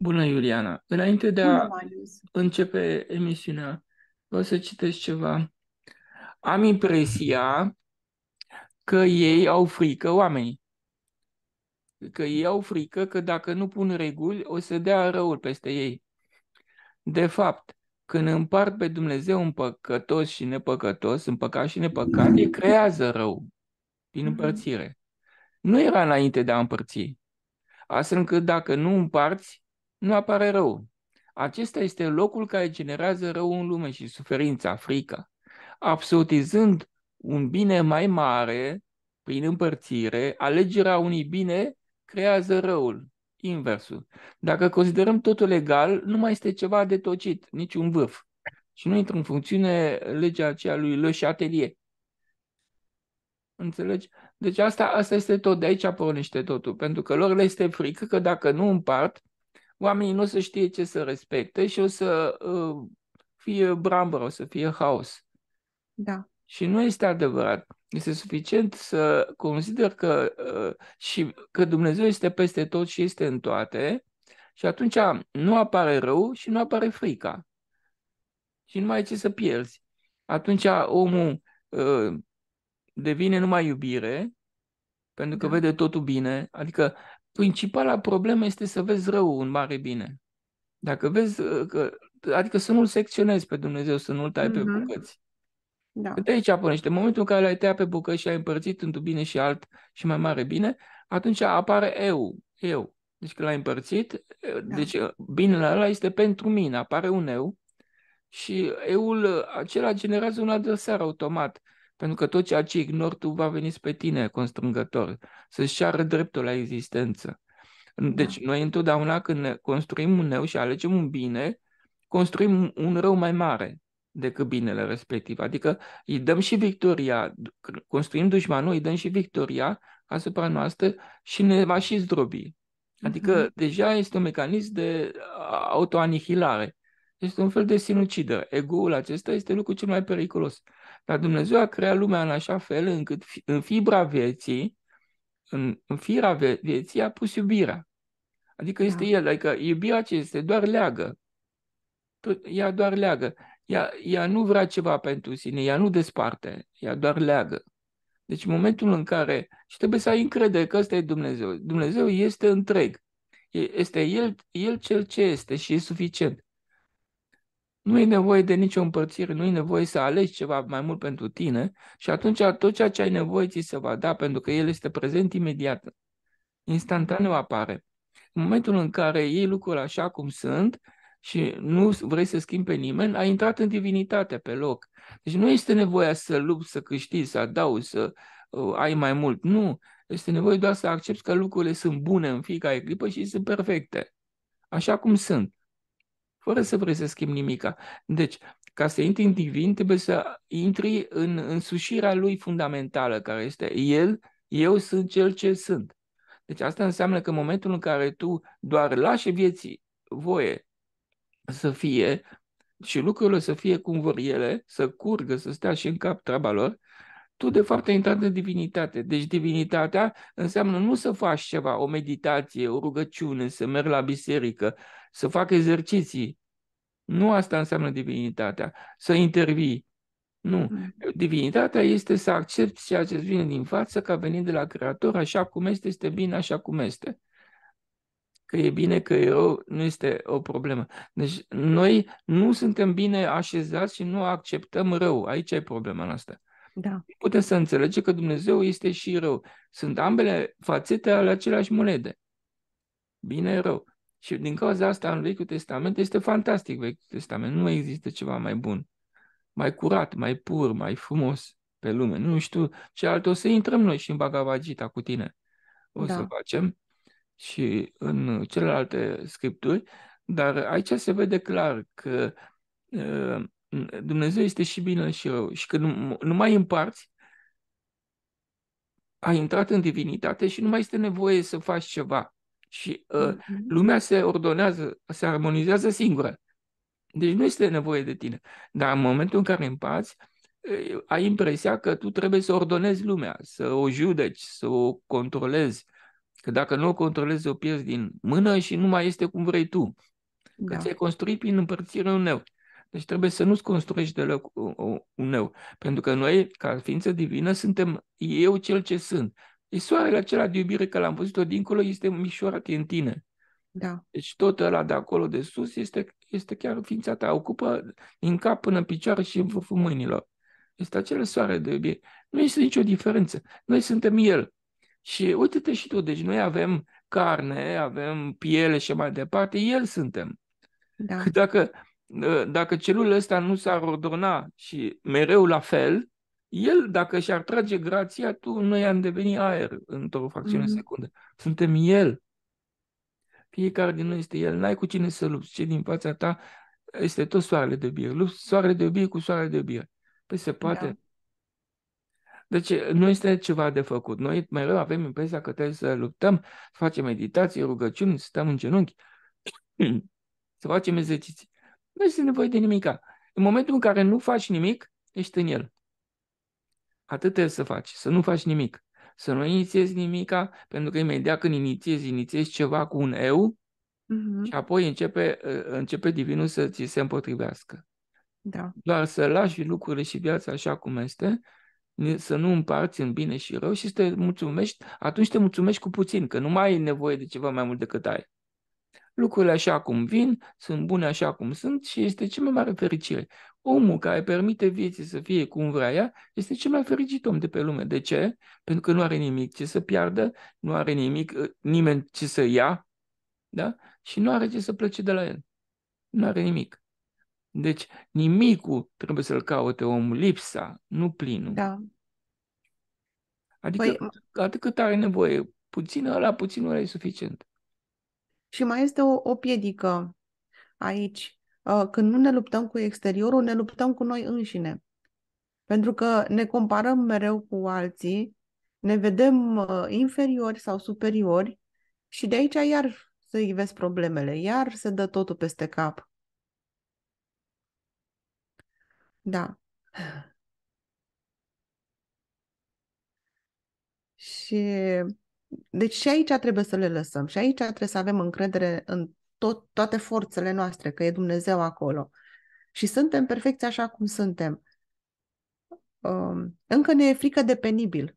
Bună, Iuliana! Înainte de a Bună, începe emisiunea, vreau să citesc ceva. Am impresia că ei au frică, oamenii, că ei au frică că dacă nu pun reguli, o să dea răul peste ei. De fapt, când împart pe Dumnezeu în păcătos și nepăcătos, în păcat și nepăcat, ei creează rău din mhm. împărțire. Nu era înainte de a împărți. Astfel încât dacă nu împarți, nu apare rău. Acesta este locul care generează rău în lume și suferința, frica. Absolutizând un bine mai mare, prin împărțire, alegerea unui bine creează răul, inversul. Dacă considerăm totul legal, nu mai este ceva de tocit, niciun vârf. Și nu intră în funcțiune legea aceea lui Le Chatelier. Înțelegi? Deci asta, asta este tot, de aici pornește totul, pentru că lor le este frică că dacă nu împart, oamenii nu o să știe ce să respecte și o să uh, fie brambă, o să fie haos. Da. Și nu este adevărat. Este suficient să consider că, uh, și, că Dumnezeu este peste tot și este în toate și atunci nu apare rău și nu apare frica. Și nu mai ai ce să pierzi. Atunci omul uh, devine numai iubire, pentru că da. vede totul bine. Adică principala problemă este să vezi rău în mare bine. Dacă vezi uh, că, adică să nu-l secționezi pe Dumnezeu, să nu-l tai mm-hmm. pe mhm. bucăți. Da. Că de aici apărește. În momentul în care l-ai tăiat pe bucăți și ai împărțit într bine și alt și mai mare bine, atunci apare eu, eu. Deci că l-ai împărțit, uh, da. deci uh, binele ăla este pentru mine, apare un eu și eu acela generează un adversar automat. Pentru că tot ceea ce ignori tu va veni spre tine constrângător, să-și ceară dreptul la existență. Deci da. noi întotdeauna când ne construim un eu și alegem un bine, construim un rău mai mare decât binele respectiv. Adică îi dăm și victoria, construim dușmanul, îi dăm și victoria asupra noastră și ne va și zdrobi. Adică mm-hmm. deja este un mecanism de autoanihilare. Este un fel de sinucidere. Egoul acesta este lucrul cel mai periculos. Dar Dumnezeu a creat lumea în așa fel încât în fibra vieții, în, în fira vieții a pus iubirea. Adică este da. el, adică iubirea ce este doar leagă. Tot, ea doar leagă. Ea, ea nu vrea ceva pentru sine, ea nu desparte, ea doar leagă. Deci în momentul în care, și trebuie să ai încredere că ăsta e Dumnezeu, Dumnezeu este întreg. Este El, el cel ce este și e suficient nu e nevoie de nicio împărțire, nu e nevoie să alegi ceva mai mult pentru tine și atunci tot ceea ce ai nevoie ți se va da pentru că el este prezent imediat, instantaneu apare. În momentul în care iei lucrurile așa cum sunt și nu vrei să schimbi pe nimeni, ai intrat în divinitate pe loc. Deci nu este nevoia să lupți, să câștigi, să adaugi, să uh, ai mai mult. Nu. Este nevoie doar să accepti că lucrurile sunt bune în fiecare clipă și sunt perfecte. Așa cum sunt fără să vrei să schimbi nimica. Deci, ca să intri în divin, trebuie să intri în însușirea lui fundamentală, care este el, eu sunt cel ce sunt. Deci asta înseamnă că în momentul în care tu doar lași vieții voie să fie și lucrurile să fie cum vor ele, să curgă, să stea și în cap treaba lor, tu de fapt ai intrat în divinitate. Deci divinitatea înseamnă nu să faci ceva, o meditație, o rugăciune, să mergi la biserică, să fac exerciții. Nu asta înseamnă divinitatea, să intervii. Nu. Mm. Divinitatea este să accepti ceea ce vine din față ca venind de la Creator, așa cum este, este bine, așa cum este. Că e bine, că e rău, nu este o problemă. Deci noi nu suntem bine așezați și nu acceptăm rău. Aici e problema noastră. Da. Putem să înțelege că Dumnezeu este și rău. Sunt ambele fațete ale aceleași monede. Bine rău. Și din cauza asta în Vechiul Testament este fantastic Vechiul Testament. Nu există ceva mai bun, mai curat, mai pur, mai frumos pe lume. Nu știu ce alt o să intrăm noi și în Bhagavad Gita cu tine. O da. să facem și în celelalte scripturi, dar aici se vede clar că ă, Dumnezeu este și bine și rău. Și când nu mai împarți, ai intrat în divinitate și nu mai este nevoie să faci ceva. Și uh, mhm. lumea se ordonează, se armonizează singură. Deci nu este nevoie de tine. Dar în momentul în care împați, uh, ai impresia că tu trebuie să ordonezi lumea, să o judeci, să o controlezi. Că dacă nu o controlezi, o pierzi din mână și nu mai este cum vrei tu. Că da. ți-ai construit prin împărțire un neu. Deci trebuie să nu-ți construiești deloc un eu. Pentru că noi, ca ființă divină, suntem eu cel ce sunt. E deci soarele acela de iubire că l-am văzut-o dincolo este mișorat în tine. Da. Deci tot ăla de acolo de sus este, este chiar ființa ta. Ocupă din cap până în picioare și în vârful mâinilor. Este acel soare de iubire. Nu este nicio diferență. Noi suntem el. Și uite-te și tu, deci noi avem carne, avem piele și mai departe, el suntem. Da. Dacă Ă, dacă celulele astea nu s-ar ordona și mereu la fel, el, dacă și-ar trage grația, tu, noi am devenit aer într-o fracțiune mm-hmm. secundă. Suntem el. Fiecare din noi este el. N-ai cu cine să lupți. Ce din fața ta este tot soarele de iubire. Lupți soarele de iubire cu soarele de iubire. Păi se da. poate. Da. Deci nu este ceva de făcut. Noi mereu avem impresia că trebuie să luptăm, să facem meditații, rugăciuni, să stăm în genunchi, să facem exerciții. Nu este nevoie de nimica. În momentul în care nu faci nimic, ești în el. Atât trebuie să faci, să nu faci nimic. Să nu inițiezi nimica, pentru că imediat când inițiezi, inițiezi ceva cu un eu uh-huh. și apoi începe, uh, începe divinul să ți se împotrivească. Da. Doar să lași lucrurile și viața așa cum este, să nu împarți în bine și rău și să te mulțumești, atunci te mulțumești cu puțin, că nu mai ai nevoie de ceva mai mult decât ai lucrurile așa cum vin, sunt bune așa cum sunt și este cea mai mare fericire. Omul care permite vieții să fie cum vrea ea este cel mai fericit om de pe lume. De ce? Pentru că nu are nimic ce să piardă, nu are nimic, ă, nimeni ce să ia da? și nu are ce să plece de la el. Nu are nimic. Deci nimicul trebuie să-l caute omul, lipsa, nu plinul. Da. Adică păi... atât cât are nevoie, puțin ăla, puținul ăla e suficient. Și mai este o, o piedică aici. Uh, când nu ne luptăm cu exteriorul, ne luptăm cu noi înșine. Pentru că ne comparăm mereu cu alții, ne vedem uh, inferiori sau superiori și de aici iar se vezi problemele, iar se dă totul peste cap. Da. Și deci și aici trebuie să le lăsăm și aici trebuie să avem încredere în tot, toate forțele noastre, că e Dumnezeu acolo. Și suntem perfecți așa cum suntem. Um, încă ne e frică de penibil.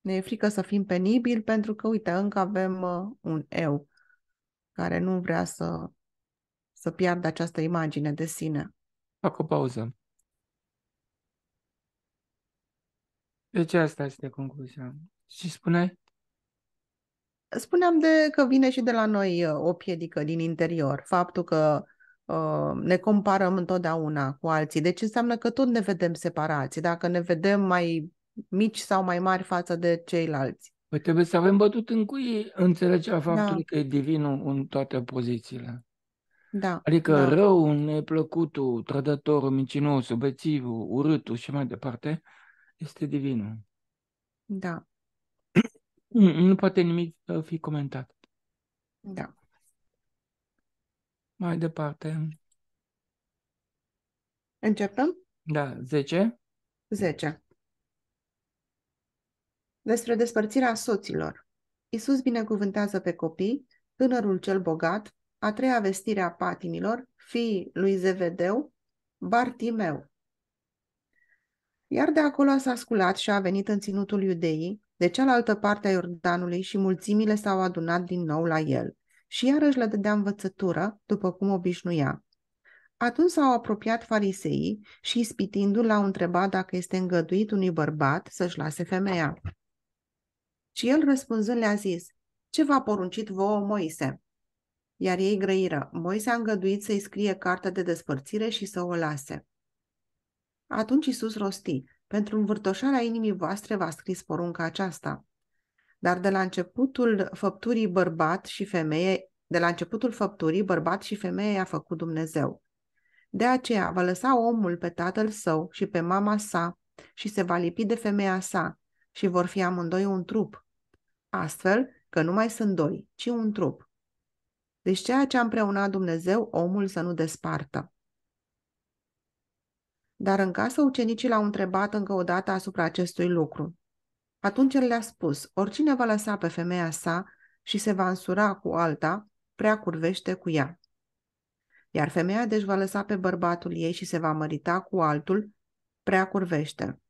Ne e frică să fim penibili pentru că, uite, încă avem uh, un eu care nu vrea să, să piardă această imagine de sine. Fac o pauză. Deci asta este concluzia. Și spune? Spuneam de că vine și de la noi uh, o piedică din interior. Faptul că uh, ne comparăm întotdeauna cu alții. Deci înseamnă că tot ne vedem separați, dacă ne vedem mai mici sau mai mari față de ceilalți. Păi trebuie să avem bătut în cui înțelegerea da. faptului da. că e divinul în toate pozițiile. Da, adică da. rău, neplăcutul, trădătorul, mincinosul, bețivul, urâtul și mai departe, este divinul. Da. Nu, nu poate nimic uh, fi comentat. Da. Mai departe. Începem? Da, 10. 10. Despre despărțirea soților. Iisus binecuvântează pe copii, tânărul cel bogat, a treia vestire a patimilor, fiii lui Zevedeu, Bartimeu. Iar de acolo s-a sculat și a venit în ținutul iudeii, de cealaltă parte a Iordanului și mulțimile s-au adunat din nou la el și iarăși le dădea învățătură, după cum obișnuia. Atunci s-au apropiat fariseii și, ispitindu-l, l-au întrebat dacă este îngăduit unui bărbat să-și lase femeia. Și el răspunzând le-a zis, ce v-a poruncit vouă Moise? Iar ei grăiră, Moise a îngăduit să-i scrie cartea de despărțire și să o lase. Atunci Isus rosti, pentru învârtoșarea inimii voastre v-a scris porunca aceasta. Dar de la începutul făpturii bărbat și femeie, de la începutul făpturii bărbat și femeie a făcut Dumnezeu. De aceea va lăsa omul pe tatăl său și pe mama sa și se va lipi de femeia sa și vor fi amândoi un trup. Astfel că nu mai sunt doi, ci un trup. Deci ceea ce a împreunat Dumnezeu, omul să nu despartă. Dar în casă ucenicii l-au întrebat încă o dată asupra acestui lucru. Atunci el le-a spus, oricine va lăsa pe femeia sa și se va însura cu alta, prea curvește cu ea. Iar femeia deci va lăsa pe bărbatul ei și se va mărita cu altul, prea curvește.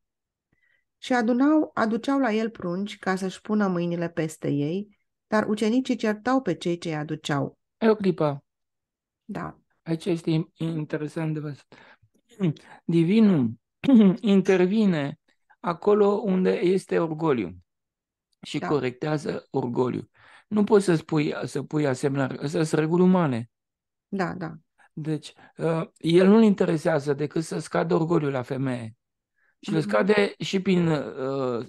Și adunau, aduceau la el prunci ca să-și pună mâinile peste ei, dar ucenicii certau pe cei ce îi aduceau. E o clipă. Da. Aici este interesant de văzut divinul intervine acolo unde este orgoliu și da. corectează orgoliu. Nu poți să spui să pui asemenea, să sunt reguli umane. Da, da. Deci, uh, el nu-l interesează decât să scadă orgoliul la femeie. Și îl scade și prin uh,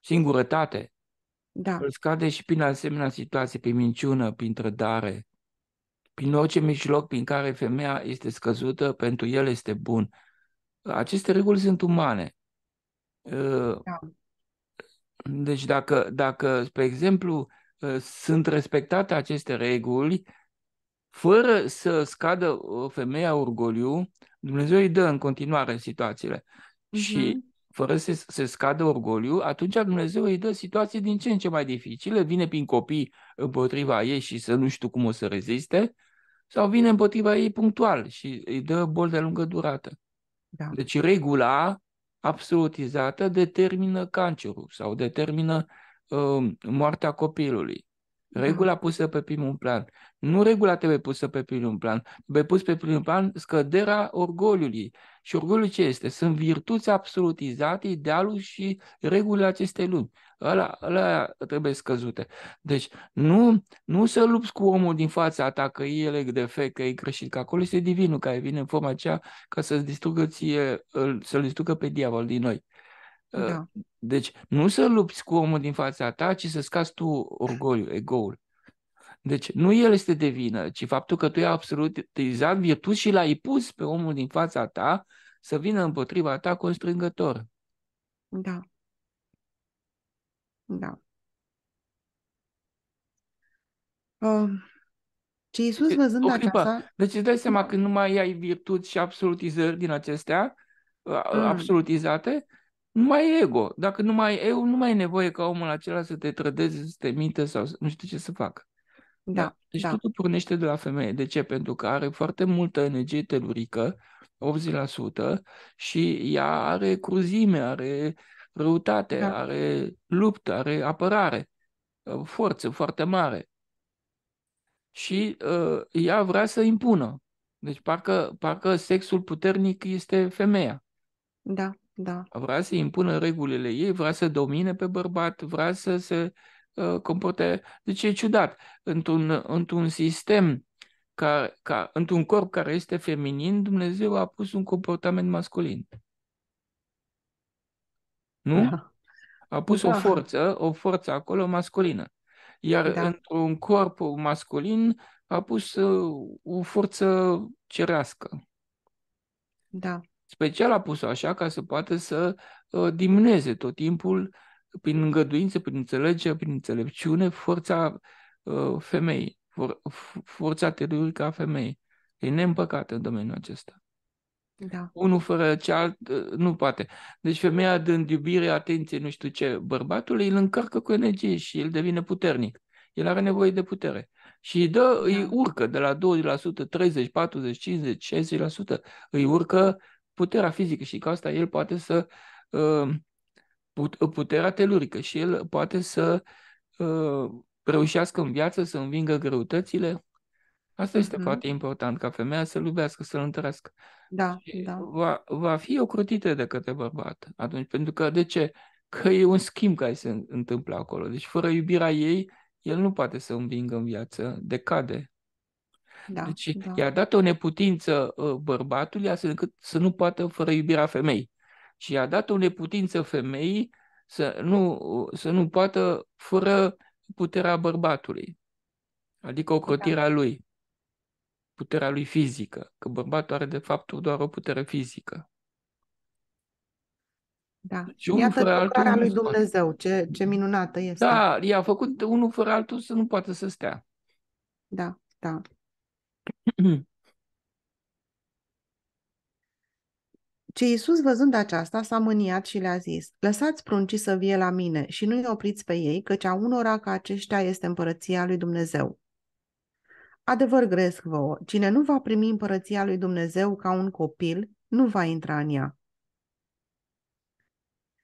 singurătate. Da. Îl scade și prin asemenea situație, prin minciună, prin trădare, prin orice mijloc prin care femeia este scăzută, pentru el este bun. Aceste reguli sunt umane. Da. Deci dacă, dacă, spre exemplu, sunt respectate aceste reguli, fără să scadă femeia orgoliu, Dumnezeu îi dă în continuare situațiile. Mm-hmm. Și fără să se scadă orgoliu, atunci Dumnezeu îi dă situații din ce în ce mai dificile, vine prin copii împotriva ei și să nu știu cum o să reziste, sau vine împotriva ei punctual și îi dă bol de lungă durată. Da. Deci regula absolutizată determină cancerul sau determină uh, moartea copilului. Regula da. pusă pe primul plan. Nu regula trebuie pusă pe primul plan. Trebuie pus pe primul plan scăderea orgoliului. Și orgoliul ce este? Sunt virtuți absolutizate, idealul și regulile acestei lumi ăla, ăla trebuie scăzute. Deci nu, nu să lupți cu omul din fața ta că el e defect, că e greșit, că acolo este divinul care vine în forma aceea ca să l distrugă ție, să-l distrugă pe diavol din noi. Ă, da. Deci nu să lupți cu omul din fața ta, ci să scazi tu orgoliul, egoul. Deci nu el este de vină, ci faptul că tu ai absolutizat virtuți și l-ai pus pe omul din fața ta să vină împotriva ta constrângător. Da. Da. Uh, um, ce Iisus văzând o clipă. aceasta... Deci îți dai seama că nu mai ai virtuți și absolutizări din acestea, mm. absolutizate, nu mai e ego. Dacă nu mai e eu, nu mai e nevoie ca omul acela să te trădeze, să te minte sau nu știu ce să facă. Da, da. Deci da. totul pornește de la femeie. De ce? Pentru că are foarte multă energie telurică, 80%, și ea are cruzime, are uh, răutate, da. are luptă, are apărare, uh, forță foarte mare. Și uh, ea vrea să impună. Deci parcă, parcă sexul puternic este femeia. Da, da. Vrea să impună regulile ei, vrea să domine pe bărbat, vrea să se uh, comporte. Deci e ciudat. Într-un, într-un sistem, ca ca, într-un corp care este feminin, Dumnezeu a pus un comportament masculin. Nu? Da. A pus da. o forță, o forță acolo masculină. Iar da. într-un corp masculin a pus uh, o forță cerească. Da. Special a pus-o așa ca să poată să uh, diminueze tot timpul prin îngăduință, prin înțelegere, prin înțelepciune, forța uh, femeii, for, forța teriurică a femeii. E neîmpăcată în domeniul acesta. Da. Unul fără cealalt nu poate. Deci femeia dând iubire, atenție, nu știu ce, bărbatul îl încărcă cu energie și el devine puternic. El are nevoie de putere. Și îi, dă, da. îi urcă de la 20%, 30, 40, 50, 60%. Îi urcă puterea fizică și ca asta el poate să uh, puterea telurică și el poate să uh, reușească în viață să învingă greutățile. Asta este mm-hmm. foarte important, ca femeia să-l iubească, să-l întărească. Da, da, Va, va fi ocrotită de către bărbat atunci, pentru că de ce? Că e un schimb care se întâmplă acolo. Deci fără iubirea ei, el nu poate să învingă în viață, decade. Da, deci da. i-a dat o neputință ă, bărbatului astfel încât să nu poată fără iubirea femeii. Și i-a dat o neputință femeii să nu, să nu poată fără puterea bărbatului, adică crotirea da. lui puterea lui fizică, că bărbatul are de fapt doar o putere fizică. Da. Deci Iată fără altul lui Dumnezeu, Dumnezeu, ce, ce minunată este. Da, i-a făcut unul fără altul să nu poată să stea. Da, da. Ce Iisus văzând aceasta s-a mâniat și le-a zis, lăsați pruncii să vie la mine și nu-i opriți pe ei, căci a unora ca aceștia este împărăția lui Dumnezeu. Adevăr gresc vouă, cine nu va primi împărăția lui Dumnezeu ca un copil, nu va intra în ea.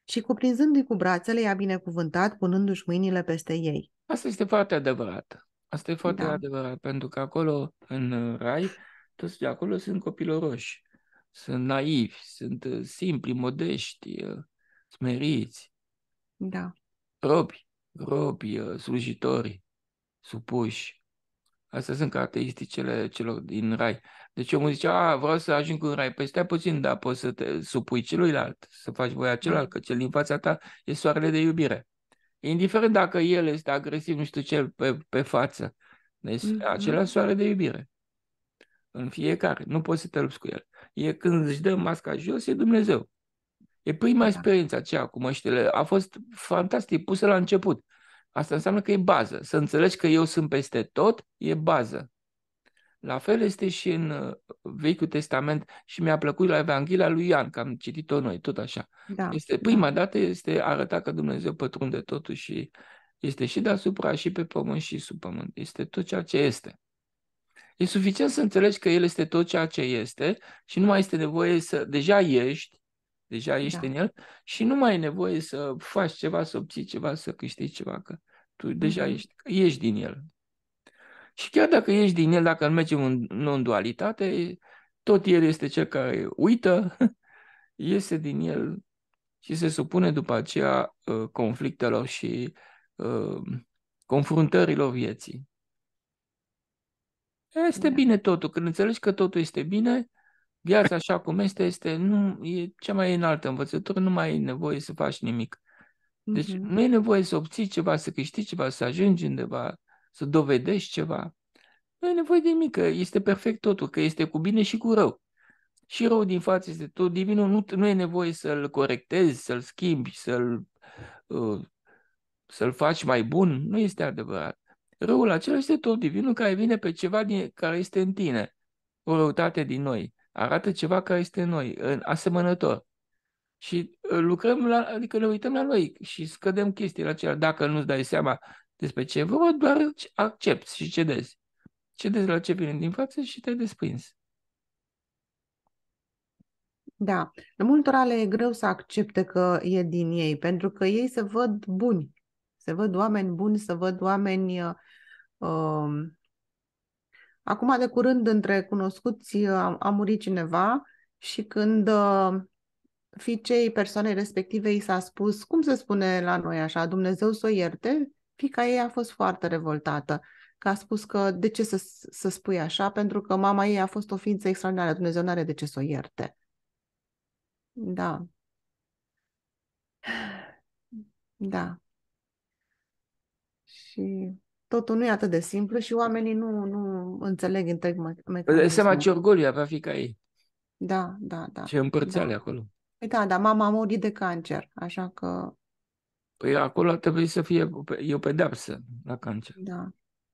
Și cuprinzându-i cu brațele, i-a binecuvântat, punându-și mâinile peste ei. Asta este foarte adevărat. Asta e foarte da. adevărat, pentru că acolo, în rai, toți de acolo sunt copiloroși, sunt naivi, sunt uh, simpli, modești, uh, smeriți. Da. Robi, robi, uh, slujitori, supuși Astea sunt caracteristicile celor din rai. Deci omul zice, a, vreau să ajung în rai. Păi stai puțin, dar poți să te supui celuilalt, să faci voia da. celuilalt, că cel din fața ta e soarele de iubire. Indiferent dacă el este agresiv, nu știu ce, pe, pe față. Deci mm-hmm. acela soare de iubire. În fiecare. Nu poți să te lupți cu el. E când își dă masca jos, e Dumnezeu. E prima da. experiență aceea cu măștile. A fost fantastic pusă la început. Asta înseamnă că e bază. Să înțelegi că eu sunt peste tot e bază. La fel este și în uh, Vechiul Testament și mi-a plăcut la Evanghelia lui Ian, că am citit-o noi, tot așa. Da. Este, da. prima dată este arătat că Dumnezeu pătrunde totul și este și deasupra, și pe pământ, și sub pământ. Este tot ceea ce este. E suficient să înțelegi că El este tot ceea ce este și nu mai este nevoie să... Deja ești, deja ești da. în el și nu mai ai nevoie să faci ceva, să obții ceva, să câștigi ceva, că tu deja mm-hmm. ești, ești din el. Și chiar dacă ești din el, dacă îl mergem în, non dualitate, tot el este cel care uită, iese din el și se supune după aceea ă, conflictelor și ă, confruntărilor vieții. Este da. bine totul. Când înțelegi că totul este bine, Viața așa cum este, este nu, e cea mai înaltă învățătură, nu mai e nevoie să faci nimic. Deci uh-huh. nu e nevoie să obții ceva, să câștigi ceva, să ajungi undeva, să dovedești ceva. Nu e nevoie de nimic, că este perfect totul, că este cu bine și cu rău. Și rău din față este tot divinul, nu, nu e nevoie să-l corectezi, să-l schimbi, să-l, uh, să-l faci mai bun, nu este adevărat. Răul acela este tot divinul care vine pe ceva din, care este în tine, o răutate din noi arată ceva care este în noi, în asemănător. Și uh, lucrăm la, adică ne uităm la noi și scădem chestiile acelea. Dacă nu-ți dai seama despre ce e doar accepti și cedezi. Cedezi la ce vine din față și te-ai desprins. Da. De multora le e greu să accepte că e din ei, pentru că ei se văd buni. Se văd oameni buni, se văd oameni uh, um, Acum, de curând, între cunoscuți uh, a, a murit cineva și când uh, fiicei persoanei respective i s-a spus, cum se spune la noi așa, Dumnezeu să o ierte, fica ei a fost foarte revoltată, că a spus că de ce să, să spui așa, pentru că mama ei a fost o ființă extraordinară, Dumnezeu nu are de ce să o ierte. Da. Da. Și totul nu e atât de simplu și oamenii nu, nu înțeleg întreg mecanismul. Îți seama ce orgoliu avea fica ei. Da, da, da. Ce împărțeale da. acolo. Păi da, dar mama a murit de cancer, așa că... Păi acolo ar trebui să fie, e o pedapsă la cancer. Da,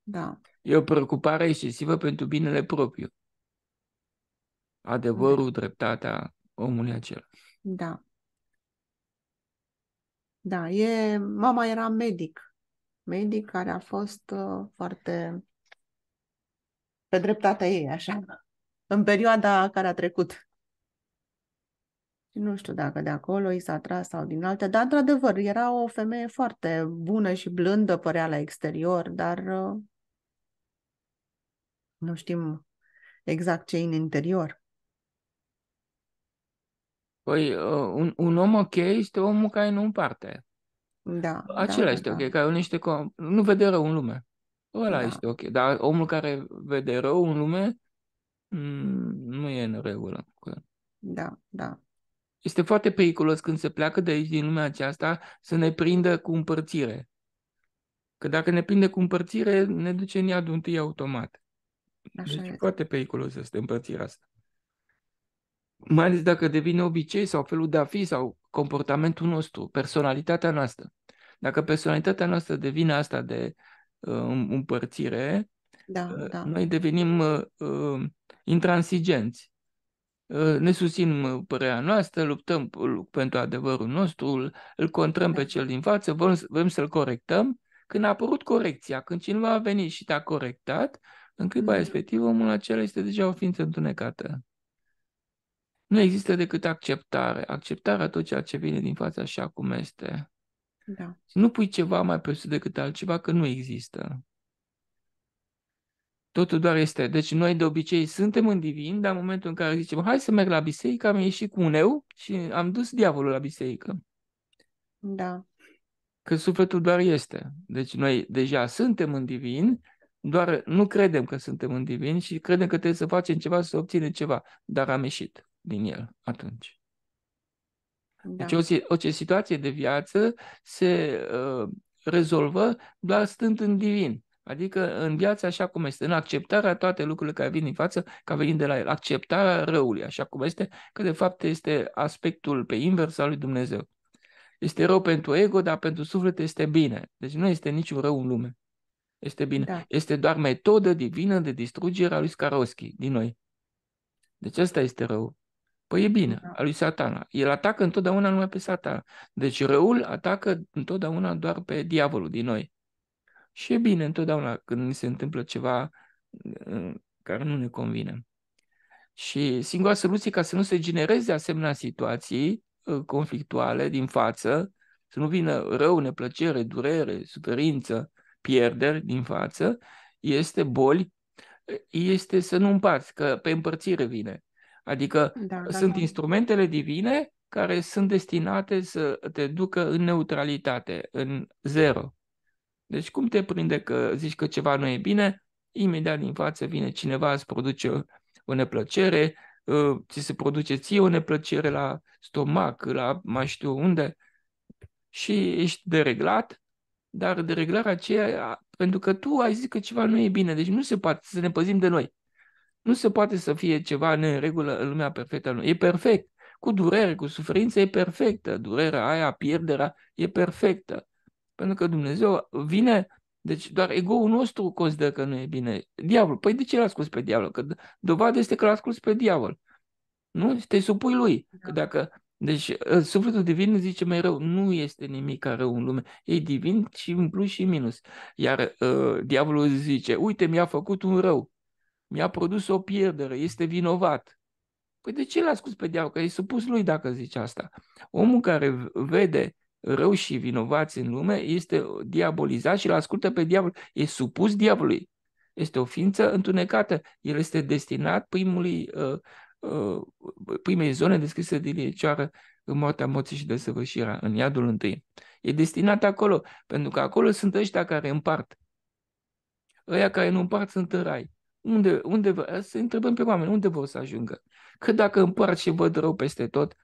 da. E o preocupare excesivă pentru binele propriu. Adevărul, da. dreptatea omului acela. Da. Da, e, mama era medic medic care a fost uh, foarte pe dreptatea ei, așa, în perioada care a trecut. nu știu dacă de acolo i s-a tras sau din alte, dar într-adevăr era o femeie foarte bună și blândă, părea la exterior, dar uh, nu știm exact ce în interior. Păi, uh, un, un om ok este omul care nu împarte. Da. Acela da, este da, ok, da. care nu com- nu vede rău în lume. Ăla da. este ok. Dar omul care vede rău în lume mm, nu e în regulă. Da, da. Este foarte periculos când se pleacă de aici, din lumea aceasta, să ne prindă cu împărțire. Că dacă ne prinde cu împărțire, ne duce în iadul întâi automat. Așa deci este. foarte periculos este împărțirea asta mai ales dacă devine obicei sau felul de a fi sau comportamentul nostru, personalitatea noastră. Dacă personalitatea noastră devine asta de uh, împărțire, da, uh, da. noi devenim uh, uh, intransigenți. Uh, ne susținem părerea noastră, luptăm pentru adevărul nostru, îl, îl contrăm pe da. cel din față, vrem, vrem să-l corectăm. Când a apărut corecția, când cineva a venit și te-a corectat, în clipa mm-hmm. respectivă omul acela este deja o ființă întunecată. Nu există decât acceptare. Acceptarea tot ceea ce vine din fața așa cum este. Da. Nu pui ceva mai presus decât altceva, că nu există. Totul doar este. Deci noi de obicei suntem în divin, dar în momentul în care zicem, hai să merg la biserică, am ieșit cu un eu și am dus diavolul la biserică. Da. Că sufletul doar este. Deci noi deja suntem în divin, doar nu credem că suntem în divin și credem că trebuie să facem ceva, să obținem ceva, dar am ieșit din el atunci. Da. Deci orice, orice situație de viață se uh, rezolvă doar stând în divin. Adică în viața așa cum este, în acceptarea toate lucrurile care vin din față, ca venind de la el, acceptarea răului așa cum este, că de fapt este aspectul pe invers al lui Dumnezeu. Este rău pentru ego, dar pentru suflet este bine. Deci nu este niciun rău în lume. Este bine. Da. Este doar metodă divină de distrugere a lui Skaroschi din noi. Deci asta este rău. Păi e bine, a da. lui satana. El atacă întotdeauna numai pe satana. Deci răul atacă întotdeauna doar pe diavolul din noi. Și e bine întotdeauna când ni se întâmplă ceva uh, care nu ne convine. Și singura soluție ca să nu se genereze asemenea situații uh, conflictuale din față, să nu vină rău, neplăcere, durere, suferință, pierderi din față, este boli, uh, este să nu împarți, că pe împărțire vine. Adică da, uh, da, sunt da. instrumentele divine care sunt destinate să te ducă în neutralitate, în zero. Deci cum te prinde că zici că ceva nu e bine, imediat din față vine cineva, îți produce o, o neplăcere, uh, ți se produce ție o neplăcere la stomac, la mai știu unde și ești dereglat, dar dereglarea aceea pentru că tu ai zis că ceva nu e bine, deci nu se poate să ne păzim de noi. Nu se poate să fie ceva în regulă în lumea perfectă Nu. E perfect. Cu durere, cu suferință e perfectă. Durerea aia, pierderea e perfectă. Pentru că Dumnezeu vine, deci doar ego-ul nostru consideră că nu e bine. Diavol, păi de ce l-a scos pe diavol? Că dovada este că l-a scos pe diavol. Nu? Și te supui lui. Că da. dacă, deci ă, sufletul divin zice mai rău, nu este nimic rău în lume. E divin și în plus și în minus. Iar uh, diavolul zice, uite, mi-a făcut un rău mi-a produs o pierdere, este vinovat. Păi de ce l-a scos pe diavol? Că e supus lui dacă zice asta. Omul care vede rău și vinovați în lume este diabolizat și îl ascultă pe diavol. E supus diavolului. Este o ființă întunecată. El este destinat primului, uh, uh, primei zone descrise de Liecioară în moartea moții și desăvârșirea, în iadul întâi. E destinat acolo, pentru că acolo sunt ăștia care împart. Ăia care nu împart sunt în rai. Unde, unde vă, să întrebăm pe oameni unde vor să ajungă. Că dacă împart și văd rău peste tot,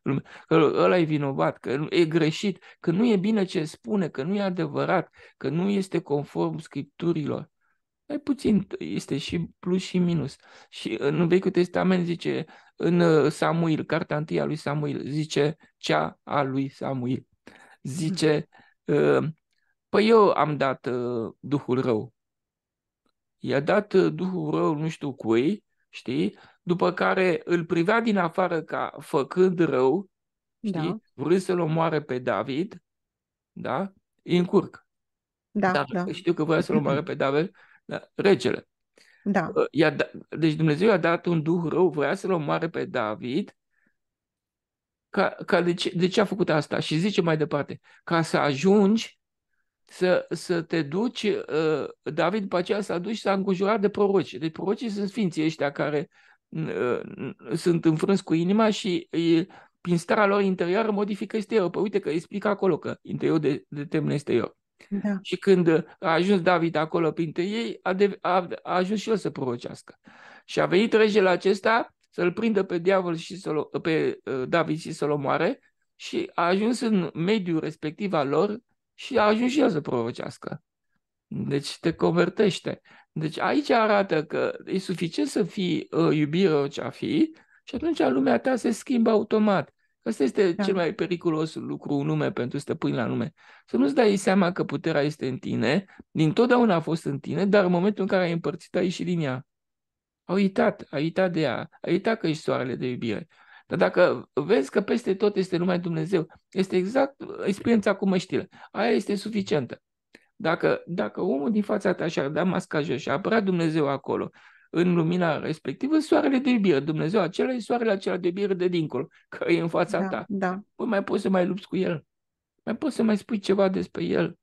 că ăla e vinovat, că e greșit, că nu e bine ce spune, că nu e adevărat, că nu este conform scripturilor. Mai puțin este și plus și minus. Și în Vechiul Testament zice, în uh, Samuel, cartea întâi a lui Samuel, zice cea a lui Samuel. Zice, hmm. uh, păi eu am dat uh, Duhul rău i-a dat uh, duhul rău nu știu cui, știi? După care îl privea din afară ca făcând rău, da. știi? Da. Vrând să-l omoare pe David, da? Îi încurc. Da, da, da. Știu că voia să-l omoare pe David, da? regele. Da. Uh, i-a da. Deci Dumnezeu i-a dat un duh rău, voia să-l omoare pe David, ca, ca de, ce, de ce a făcut asta? Și zice mai departe, ca să ajungi să, să te duci, uh, David după aceea s-a dus și s-a înconjurat de proroci. Deci prorocii sunt sfinții ăștia care uh, sunt înfrânți cu inima și prin starea lor interioară modifică exterior. Păi uite că explică acolo că interior de, de termen Da. Și când uh, a ajuns David acolo printre ei, a, de, a, a ajuns și el să prorocească. Și a venit regele acesta să-l prindă pe diavol și să pe David și să-l omoare și a ajuns în mediul respectiv al lor, și a ajuns și el să prorocească. Deci te convertește. Deci aici arată că e suficient să fii uh, iubire orice a fi și atunci lumea ta se schimbă automat. Asta este da. cel mai periculos lucru în lume pentru stăpâni la lume. Să nu-ți dai seama că puterea este în tine, din totdeauna a fost în tine, dar în momentul în care ai împărțit, ai ieșit din ea. Ai uitat, ai uitat de ea, ai uitat că ești soarele de iubire. Dar dacă vezi că peste tot este numai Dumnezeu, este exact experiența cu măștile. Aia este suficientă. Dacă, dacă omul din fața ta și-ar da masca jos și apărea Dumnezeu acolo, în lumina respectivă, soarele de iubire. Dumnezeu acela e soarele acela de iubire de dincolo, care e în fața da, ta. Da. Păi mai poți să mai lupți cu el. Mai poți să mai spui ceva despre el.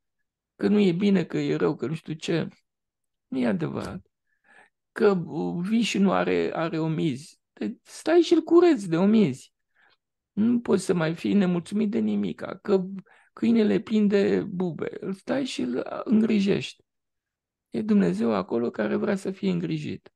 Că nu e bine, că e rău, că nu știu ce. Nu e adevărat. Că uh, vii și nu are, are omizi. Te stai și îl cureți de omiezi. Nu poți să mai fii nemulțumit de nimic, că câinele plin de bube. Îl stai și îl îngrijești. E Dumnezeu acolo care vrea să fie îngrijit.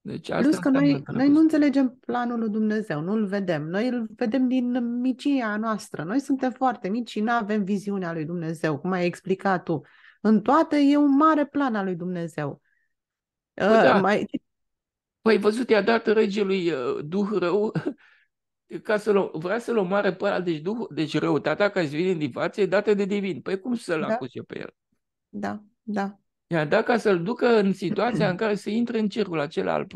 Deci asta Plus că noi, noi nu înțelegem planul lui Dumnezeu, nu îl vedem. Noi îl vedem din micia noastră. Noi suntem foarte mici și nu avem viziunea lui Dumnezeu, cum ai explicat tu. În toate e un mare plan al lui Dumnezeu. Păi ă, da. uh, mai, Păi văzut, i-a dat regelui uh, duh rău ca să-l, vrea să-l omoare pe ăla, deci, duh, deci răutatea care să vine în divație e dată de divin. Păi cum să-l da. acuze pe el? Da, da. I-a dat ca să-l ducă în situația în care să intre în cercul acela al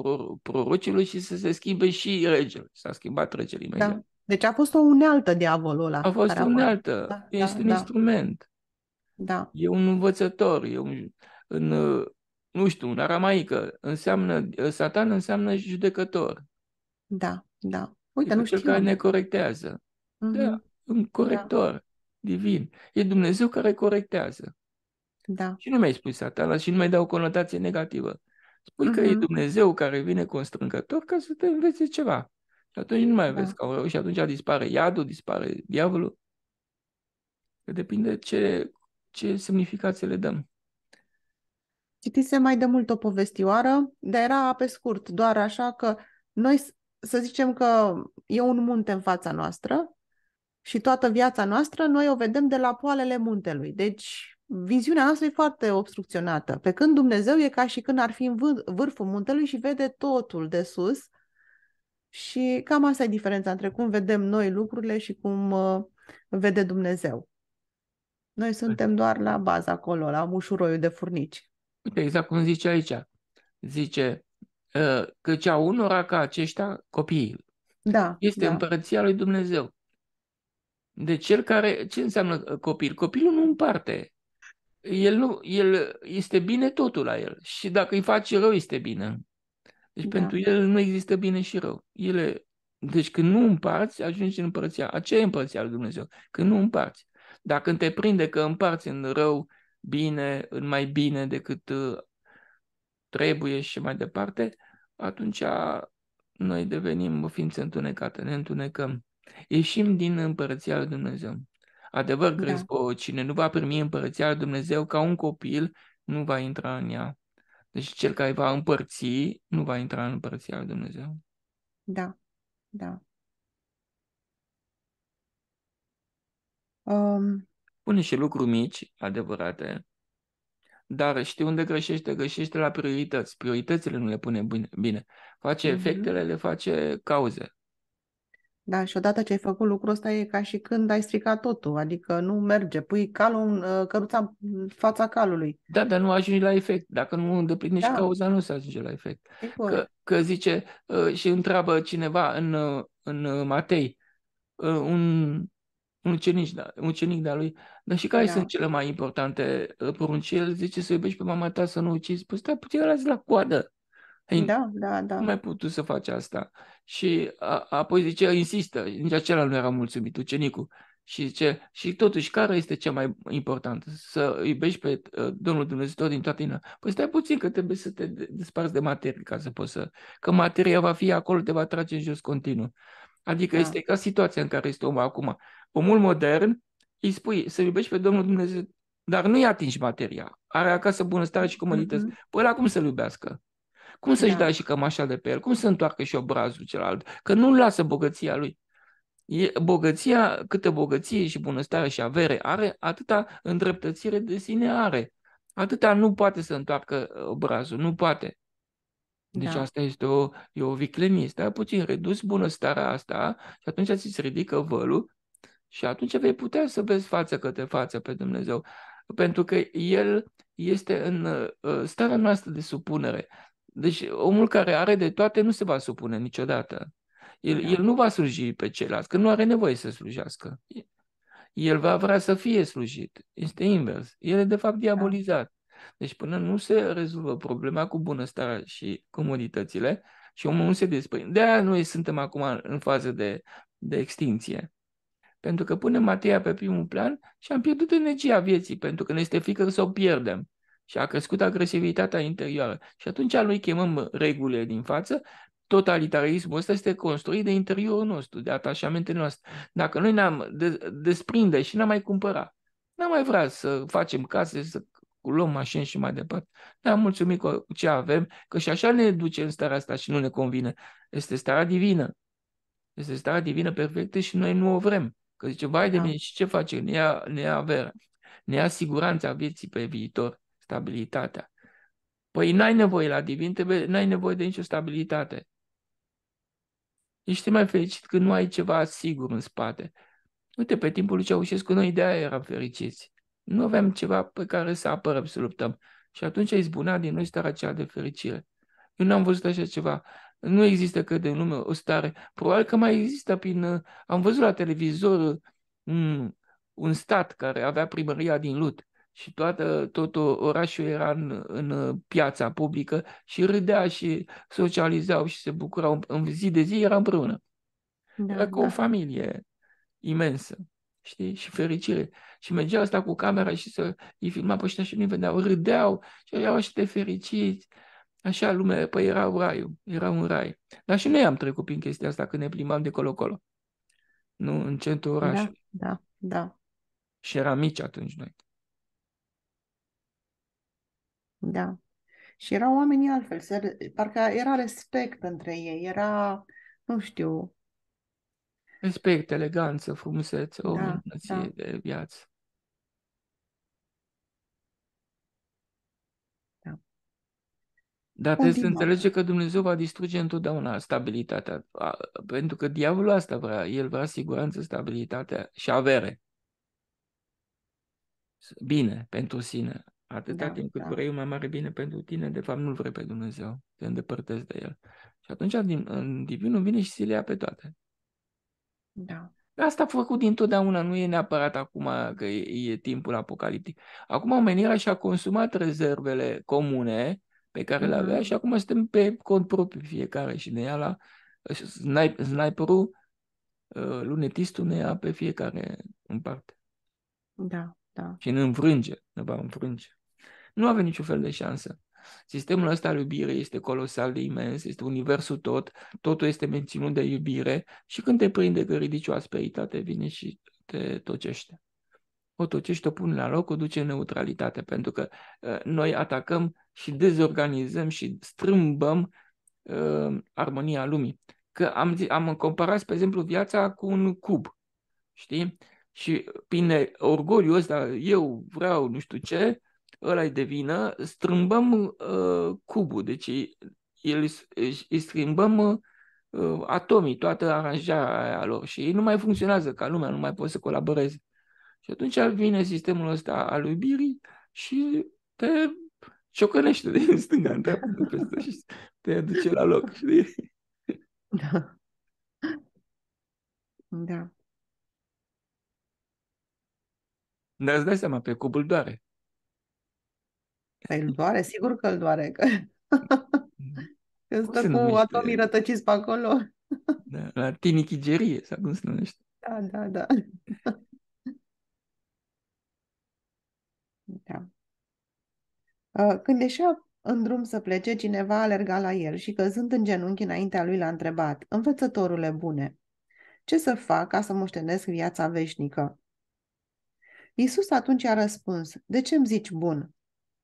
prorocilor și să se schimbe și regele. S-a schimbat regele da. imediat. Da. Deci a fost o unealtă diavolul ăla. A fost o unealtă. Da, este da, un da. instrument. Da. E un învățător. E un, în, uh, nu știu, în aramaică, înseamnă, eh, satan înseamnă judecător. Da, da. Uite, nu știu. care ne corectează. Mm-hmm. Da, mhm. un da. corector da. divin. E Dumnezeu care corectează. Da. Și nu mi-ai spus și nu mai dau o conotație negativă. Spui mm-hmm. că e mhm. Dumnezeu care vine constrângător ca să te învețe ceva. Și atunci nu mai da. vezi că au și atunci dispare iadul, dispare diavolul. Că depinde ce, ce semnificație le dăm. Citise mai de mult o povestioară, dar era pe scurt, doar așa că noi să zicem că e un munte în fața noastră și toată viața noastră noi o vedem de la poalele muntelui. Deci viziunea noastră e foarte obstrucționată, pe când Dumnezeu e ca și când ar fi în vârful muntelui și vede totul de sus și cam asta e diferența între cum vedem noi lucrurile și cum uh, vede Dumnezeu. Noi suntem exact. doar la bază acolo, la mușuroiul de furnici. Uite, exact cum zice aici. Zice că cea unora ca aceștia copiii. Da. Este da. împărăția lui Dumnezeu. De cel care, ce înseamnă ă, copil? Copilul nu împarte. El, nu, el este bine totul la el. Și dacă îi face rău, este bine. Deci da. pentru el nu există bine și rău. Ele, deci când nu împarți, ajungi în împărăția. Aceea e împărăția lui Dumnezeu. Când nu împarți. Dacă te prinde că împarți în rău bine, în mai bine decât uh, trebuie și mai departe, atunci noi devenim ființe întunecate, ne întunecăm. Ieșim din împărăția lui Dumnezeu. Adevăr, Gresbo, da. cine nu va primi împărăția lui Dumnezeu ca un copil, nu va intra în ea. Deci cel care va împărți, nu va intra în împărăția lui Dumnezeu. Da, da. Um, Spune și lucruri mici, adevărate, dar știi unde greșește? Greșește la priorități. Prioritățile nu le pune bine. bine. Face mm-hmm. efectele, le face cauze. Da, și odată ce ai făcut lucrul ăsta e ca și când ai stricat totul, adică nu merge, pui calul în uh, căruța în fața calului. Da, dar nu ajungi la efect. Dacă nu îndeplinești da. cauza, nu se ajunge la efect. Că, că zice uh, și întreabă cineva în, uh, în Matei, un ucenic, da, ucenic de-a lui. Dar și care da. sunt cele mai importante porunci? El zice să iubești pe mama ta, să nu ucizi. Păi stai puțin, ăla la coadă. Ai, da, da, da. Nu mai putut să faci asta. Și a, apoi zice, insistă, nici acela nu era mulțumit, ucenicul. Și zice, și totuși, care este cea mai importantă? Să iubești pe uh, Domnul Dumnezeu din toată inima. Păi stai puțin că trebuie să te desparți de materie ca să poți să... Că materia va fi acolo, te va trage în jos continuu. Adică da. este ca situația în care este omul acum. Omul modern îi spui să iubești pe Domnul Dumnezeu, dar nu-i atingi materia. Are acasă bunăstare și comodități. Mm-hmm. Păi la cum să-l iubească? Cum să-și da. dea și cămașa de pe el? Cum să întoarcă și obrazul celălalt? Că nu-l lasă bogăția lui. E bogăția, câtă bogăție și bunăstare și avere are, atâta îndreptățire de sine are. Atâta nu poate să întoarcă uh, obrazul, nu poate. Deci da. asta este o, e o viclenie. Stai puțin, redus bunăstarea asta și atunci ți se ridică vălul și atunci vei putea să vezi față către față pe Dumnezeu. Pentru că El este în ă, starea noastră de supunere. Deci omul care are de toate nu se va supune niciodată. El, da. el nu va sluji pe ceilalți, că nu are nevoie să slujească. El va vrea să fie slujit. Este invers. El e de fapt da. diabolizat. Deci până nu se rezolvă problema cu bunăstarea și comoditățile și omul nu se desprinde. De aia noi suntem acum în fază de, de extinție. Pentru că punem materia pe primul plan și am pierdut energia vieții, pentru că ne este frică să o pierdem. Și a crescut agresivitatea interioară. Și atunci noi chemăm regulile din față, totalitarismul ăsta este construit de interiorul nostru, de atașamentele noastre. Dacă noi ne-am desprinde și n-am mai cumpăra, n-am mai vrea să facem case, să cu luăm mașini și mai departe. Dar am mulțumit cu ce avem, că și așa ne duce în starea asta și nu ne convine. Este starea divină. Este starea divină perfectă și noi nu o vrem. Că zice, vai de da. mine, și ce face? Ne ia, ne ia avere, ne ia siguranța vieții pe viitor, stabilitatea. Păi n-ai nevoie la divin, trebuie, n-ai nevoie de nicio stabilitate. Ești mai fericit când nu ai ceva sigur în spate. Uite, pe timpul lui Ceaușescu, noi de aia eram fericiți. Nu avem ceva pe care să apărăm, să luptăm. Și atunci izbuna din noi starea aceea de fericire. Eu n-am văzut așa ceva. Nu există, că de lume o stare. Probabil că mai există prin... Uh, am văzut la televizor uh, un, un stat care avea primăria din Lut și toată, tot orașul era în, în uh, piața publică și râdea și socializau și se bucurau. În zi de zi era împreună. Da, era ca da. o familie imensă știi, și fericire. Și mergeau asta cu camera și să îi filma pe ăștia și nu-i vedeau, râdeau și erau așa de fericiți. Așa lumea, păi era un rai era un rai. Dar și noi am trecut prin chestia asta când ne plimbam de colo-colo. Nu, în centrul da, orașului. Da, da, da. Și eram mici atunci noi. Da. Și erau oamenii altfel, se, parcă era respect între ei, era, nu știu, Respect, eleganță, frumusețe, o da, da. de viață. Da. Dar trebuie să înțelege că Dumnezeu va distruge întotdeauna stabilitatea. Pentru că diavolul asta vrea. El vrea siguranță, stabilitatea și avere. Bine pentru sine. Atâta da, timp cât da. vrei un mai mare bine pentru tine, de fapt nu-L vrei pe Dumnezeu. Te îndepărtezi de El. Și atunci din, în divinul vine și se le ia pe toate. Da. Asta a făcut dintotdeauna, nu e neapărat acum că e, e timpul apocaliptic. Acum omenirea și-a consumat rezervele comune pe care le avea mm-hmm. și acum suntem pe cont propriu fiecare și ne ia la ă, sniperul, ă, lunetistul ne ia pe fiecare în parte. Da, da. Și ne înfrânge, ne va înfrânge. Nu avem niciun fel de șansă. Sistemul ăsta al iubirii este colosal de imens, este universul tot, totul este menținut de iubire și când te prinde că ridici o asperitate, vine și te tocește. O tocește, o pune la loc, o duce în neutralitate, pentru că ă, noi atacăm și dezorganizăm și strâmbăm uh, armonia lumii. Că am, am comparat, spre exemplu, viața cu un cub, știi? Și prin orgoliu ăsta, eu vreau nu știu ce, ăla e de vină, strâmbăm uh, cubul, deci el, îi strâmbăm uh, atomii, toată aranjarea lor și ei nu mai funcționează ca lumea, nu mai pot să colaboreze. Și atunci vine sistemul ăsta al iubirii și te ciocănește de stânga în dreapta și te aduce la loc, știi? Da. Da. Dar îți dai seama, pe cubul doare. Păi îl doare, sigur că îl doare. Că... Când stă cu numește... atomii rătăciți pe acolo. Da, la tinichigerie, sau cum se numește. Da, da, da. da. Când ieșea în drum să plece, cineva alerga la el și căzând în genunchi înaintea lui l-a întrebat, învățătorule bune, ce să fac ca să moștenesc viața veșnică? Iisus atunci a răspuns, de ce îmi zici bun?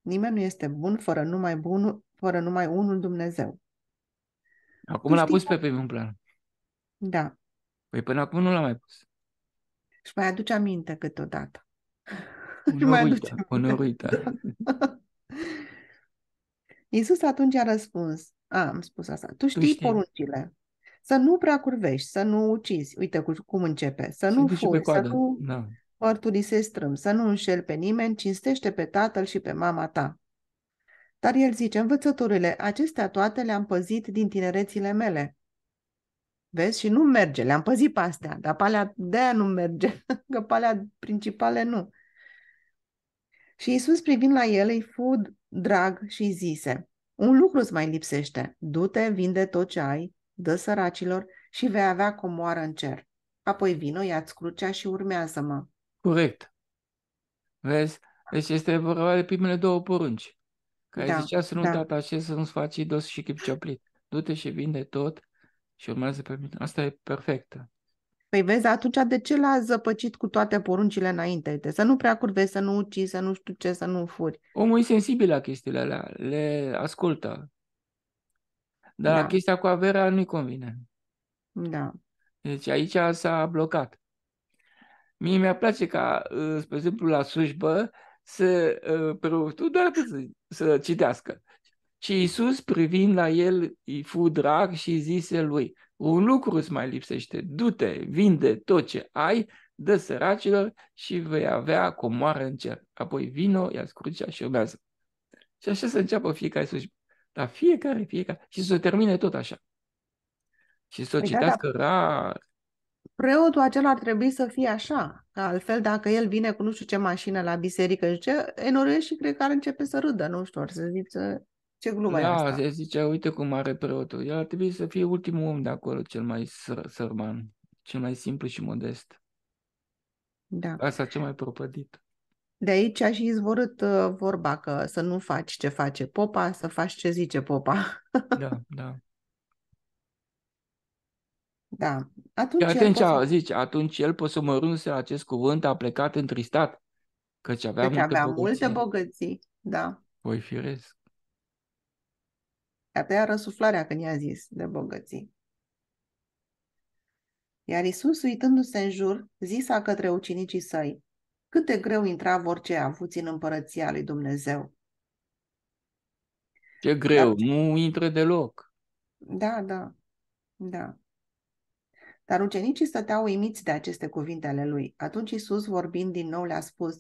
Nimeni nu este bun fără numai, bunul, fără numai unul Dumnezeu. Acum l-a pus pe primul plan. Da. Păi până acum nu l-a mai pus. Și mai aduce aminte câteodată. mai onoruita. Da. Iisus atunci a răspuns, a, am spus asta, tu știi, tu știi. poruncile, să nu prea curvești, să nu ucizi, uite cum începe, să nu furi, să nu... Da mărturise strâm să nu înșel pe nimeni, cinstește pe tatăl și pe mama ta. Dar el zice, învățăturile acestea toate le-am păzit din tinerețile mele. Vezi? Și nu merge, le-am păzit pe astea, dar alea de aia nu merge, că alea principale nu. Și Isus privind la el îi fu drag și îi zise, un lucru îți mai lipsește, du-te, vinde tot ce ai, dă săracilor și vei avea comoară în cer. Apoi vină, ia-ți crucea și urmează-mă. Corect. Vezi? Deci este vorba de primele două porunci. Care da, zicea să nu da. te așa, să nu-ți faci dos și chip cioplit. Du-te și vinde tot și urmează pe mine. Asta e perfectă. Păi vezi, atunci de ce l-a zăpăcit cu toate poruncile înainte? De să nu prea curvezi, să nu ucizi, să nu știu ce, să nu furi. Omul e sensibil la chestiile alea, le ascultă. Dar da. chestia cu averea nu-i convine. Da. Deci aici s-a blocat. Mie mi-ar place ca, ă, spre exemplu, la slujbă, să, ă, preotul doar să, să citească. Și Iisus, privind la el, îi fu drag și zise lui, un lucru îți mai lipsește, du-te, vinde tot ce ai, dă săracilor și vei avea comoară în cer. Apoi vino, ia crucea și urmează. Și așa se înceapă fiecare slujbă. Dar fiecare, fiecare. Și să o termine tot așa. Și să o păi da, citească da. rar preotul acela ar trebui să fie așa. Că altfel, dacă el vine cu nu știu ce mașină la biserică zice, ce, și cred că ar începe să râdă, nu știu, să zice ce glumă da, e asta. se zice uite cum are preotul. El ar trebui să fie ultimul om de acolo, cel mai săr- sărman, cel mai simplu și modest. Da. Asta cel mai propădit. De aici a și izvorât uh, vorba că să nu faci ce face popa, să faci ce zice popa. da, da. Da. Atunci, și atunci el poți... zice, atunci el posomorându-se la acest cuvânt a plecat întristat, căci avea, căci multe, avea bogății. multe bogății. Da. Voi păi, firesc. A tăiat răsuflarea când i-a zis de bogății. Iar Isus, uitându-se în jur, zisa către ucinicii săi, cât de greu intra orice avuți în împărăția lui Dumnezeu. Ce greu, Dar... nu intră deloc. Da, da, da. Dar ucenicii stăteau uimiți de aceste cuvinte ale lui. Atunci Isus, vorbind din nou, le-a spus,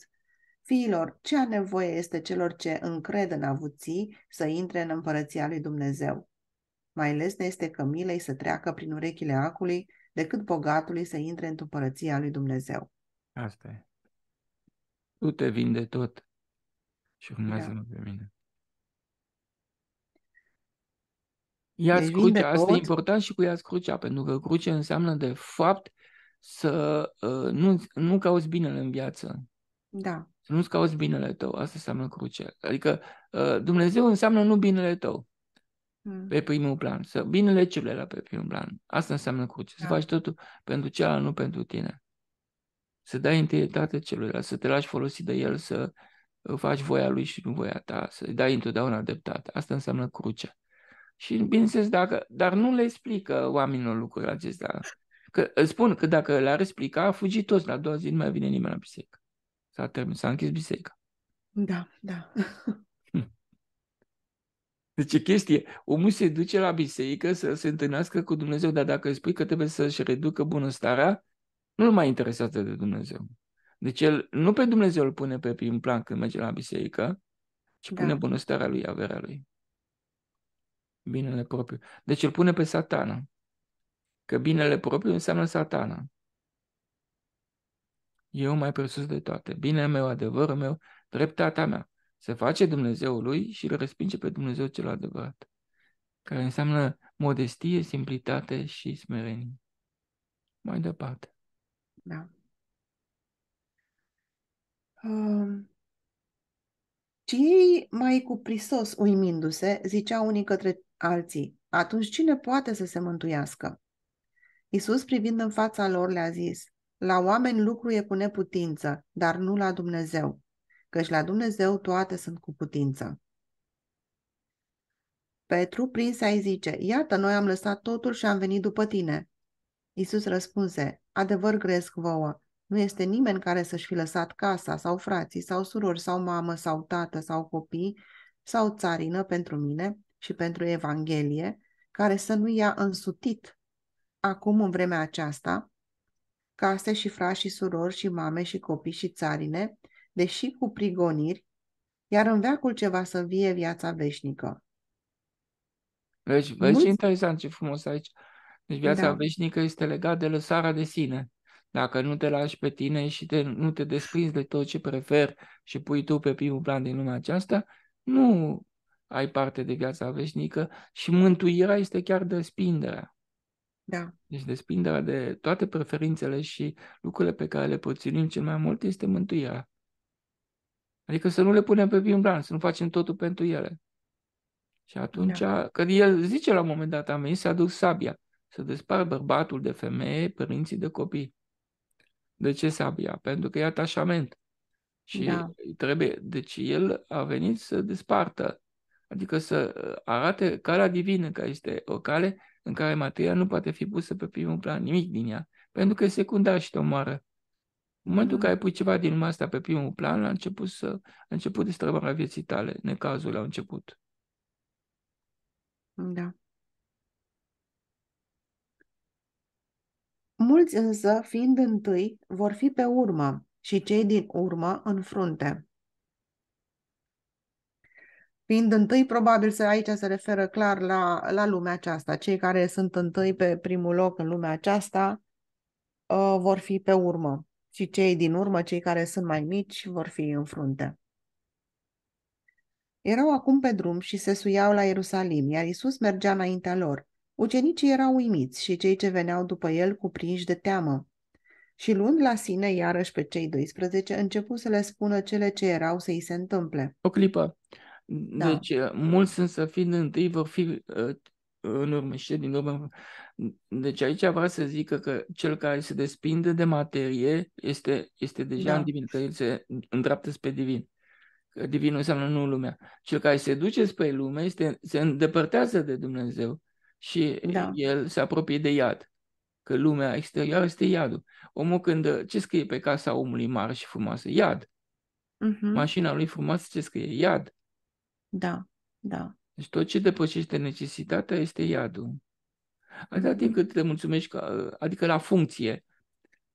Fiilor, ce a nevoie este celor ce încred în avuții să intre în împărăția lui Dumnezeu? Mai lesne este că milei să treacă prin urechile acului decât bogatului să intre în împărăția lui Dumnezeu. Asta e. Tu te vinde tot și urmează mă da. pe mine. ia crucea, asta e important și cu iați crucea, pentru că crucea înseamnă de fapt să uh, nu, nu cauți binele în viață. Da. Să nu-ți cauți binele tău, asta înseamnă cruce. Adică uh, Dumnezeu înseamnă nu binele tău hmm. pe primul plan, să binele celuilalt pe primul plan. Asta înseamnă cruce, da. să faci totul pentru celălalt, nu pentru tine. Să dai întâietate celuilalt, să te lași folosit de el, să ă, faci voia lui și nu voia ta, să-i dai întotdeauna dreptate. Asta înseamnă crucea și, bineînțeles, dacă, dar nu le explică oamenilor lucrul acesta. Că, îți spun că dacă le-ar explica, a fugit toți. La două zi nu mai vine nimeni la biserică. S-a, terminat, s-a închis biserica. Da, da. Deci chestie. Omul se duce la biserică să se întâlnească cu Dumnezeu, dar dacă îi spui că trebuie să-și reducă bunăstarea, nu-l mai interesează de Dumnezeu. Deci el nu pe Dumnezeu îl pune pe prim plan când merge la biserică, ci da. pune bunăstarea lui, averea lui binele propriu. Deci îl pune pe satana. Că binele propriu înseamnă satana. Eu mai presus de toate. Binele meu, adevărul meu, dreptatea mea. Se face Dumnezeul lui și îl respinge pe Dumnezeu cel adevărat. Care înseamnă modestie, simplitate și smerenie. Mai departe. Da. Um... Și mai cu prisos uimindu-se, zicea unii către alții, atunci cine poate să se mântuiască? Isus, privind în fața lor, le-a zis, la oameni lucru e cu neputință, dar nu la Dumnezeu, căci la Dumnezeu toate sunt cu putință. Petru, prins ai zice, iată, noi am lăsat totul și am venit după tine. Isus răspunse, adevăr gresc vouă, nu este nimeni care să-și fi lăsat casa sau frații sau surori sau mamă sau tată sau copii sau țarină pentru mine și pentru Evanghelie, care să nu ia însutit acum în vremea aceasta, case și frași și surori și mame și copii și țarine, deși cu prigoniri, iar în veacul ce va să vie viața veșnică. Vezi, vezi Mulți... interesant ce frumos aici. Deci viața da. veșnică este legată de lăsarea de sine. Dacă nu te lași pe tine și te, nu te desprinzi de tot ce preferi și pui tu pe primul plan din lumea aceasta, nu ai parte de viața veșnică și mântuirea este chiar despinderea. Da. Deci despinderea de toate preferințele și lucrurile pe care le poținim cel mai mult este mântuirea. Adică să nu le punem pe prim plan, să nu facem totul pentru ele. Și atunci, da. că el zice la un moment dat, am venit să aduc sabia, să despar bărbatul de femeie, părinții de copii. De ce sabia? Pentru că e atașament. Și da. trebuie, deci el a venit să despartă Adică să uh, arate calea divină, care este o cale în care materia nu poate fi pusă pe primul plan, nimic din ea, pentru că e secundar și te omoară. În momentul în mm. care pui ceva din lumea asta pe primul plan, a început, să, a început destrăbarea vieții tale, necazul la început. Da. Mulți însă, fiind întâi, vor fi pe urmă și cei din urmă în frunte fiind întâi, probabil să aici se referă clar la, la lumea aceasta. Cei care sunt întâi pe primul loc în lumea aceasta uh, vor fi pe urmă și cei din urmă, cei care sunt mai mici, vor fi în frunte. Erau acum pe drum și se suiau la Ierusalim, iar Isus mergea înaintea lor. Ucenicii erau uimiți și cei ce veneau după el cuprinși de teamă. Și luând la sine iarăși pe cei 12, începu să le spună cele ce erau să-i se întâmple. O clipă. Da. Deci, uh, mulți să fiind întâi vor fi uh, în urmă și din urmă. Deci aici vreau să zic că cel care se despinde de materie este, este deja da. în divin, că el se îndreaptă spre divin. Că divinul înseamnă nu lumea. Cel care se duce spre lume este, se îndepărtează de Dumnezeu și da. el se apropie de iad. Că lumea exterioară este iadul. Omul când, uh, ce scrie pe casa omului mare și frumoasă? Iad. Uh-huh. Mașina lui frumoasă ce scrie? Iad. Da, da. Deci tot ce depășește necesitatea este iadul. Atâta timp cât te mulțumești, că, adică la funcție,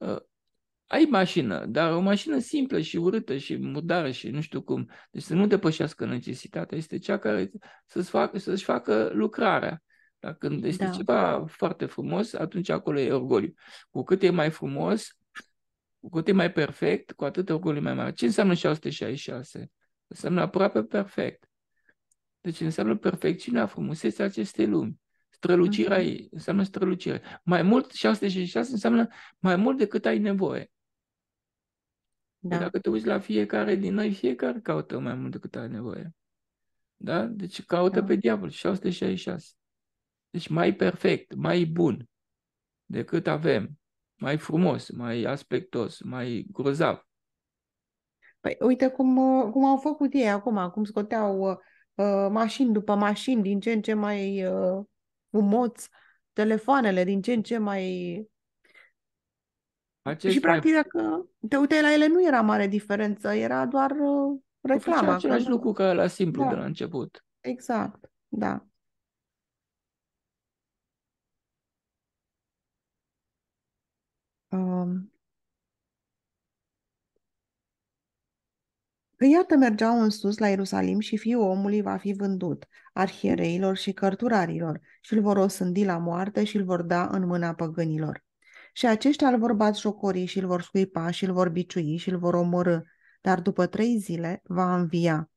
ă, ai mașină, dar o mașină simplă și urâtă și murdară și nu știu cum, deci să nu depășească necesitatea, este cea care să-ți facă, să-și facă lucrarea. Dar când este da. ceva foarte frumos, atunci acolo e orgoliu. Cu cât e mai frumos, cu cât e mai perfect, cu atât orgoliu mai mare. Ce înseamnă 666? Înseamnă aproape perfect. Deci înseamnă perfecțiunea, frumusețea acestei lumi. Strălucirea mhm. ei înseamnă strălucire. Mai mult, 666 înseamnă mai mult decât ai nevoie. Păi da. Dacă te uiți la fiecare din noi, fiecare caută mai mult decât ai nevoie. Da? Deci caută da. pe diavol, 666. Deci mai perfect, mai bun decât avem, mai frumos, mai aspectos, mai grozav. Păi uite cum, cum au făcut ei acum, cum scoteau Uh, mașini după mașini din ce în ce mai uh, telefoanele din ce în ce mai... Acest și practic mai... dacă te uiteai la ele nu era mare diferență, era doar uh, reclama. același că... lucru ca la simplu da. de la început. Exact, da. Um, că iată mergeau în sus la Ierusalim și fiul omului va fi vândut arhiereilor și cărturarilor și îl vor osândi la moarte și îl vor da în mâna păgânilor. Și aceștia îl vor bat jocori și îl vor scuipa și îl vor biciui și îl vor omorâ, dar după trei zile va învia.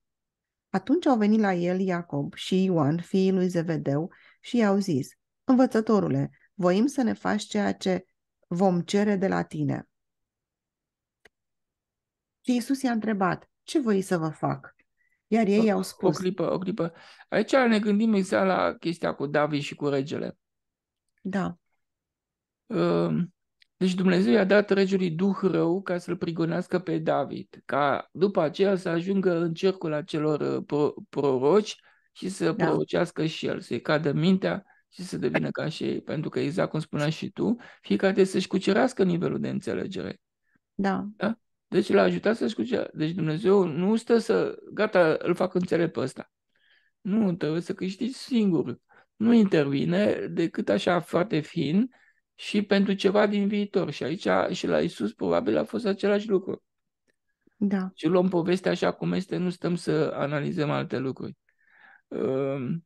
Atunci au venit la el Iacob și Ioan, fiii lui Zevedeu, și i-au zis, Învățătorule, voim să ne faci ceea ce vom cere de la tine. Și Isus i-a întrebat, ce voi să vă fac? Iar ei o, au spus... O clipă, o clipă. Aici ne gândim exact la chestia cu David și cu regele. Da. Ehm, deci Dumnezeu i-a dat regelui duh rău ca să-l prigonească pe David, ca după aceea să ajungă în cercul acelor uh, pro- proroci și să da. prorocească și el, să-i cadă mintea și să devină ca și ei. Pentru că exact cum spuneai și tu, fiecare să-și cucerească nivelul de înțelegere. Da. da? Deci l-a ajutat să-și cuce. Deci Dumnezeu nu stă să, gata, îl fac înțelept pe ăsta. Nu, trebuie să câștigi singur. Nu intervine decât așa foarte fin și pentru ceva din viitor. Și aici și la Isus probabil a fost același lucru. Da. Și luăm povestea așa cum este, nu stăm să analizăm alte lucruri. Ehm,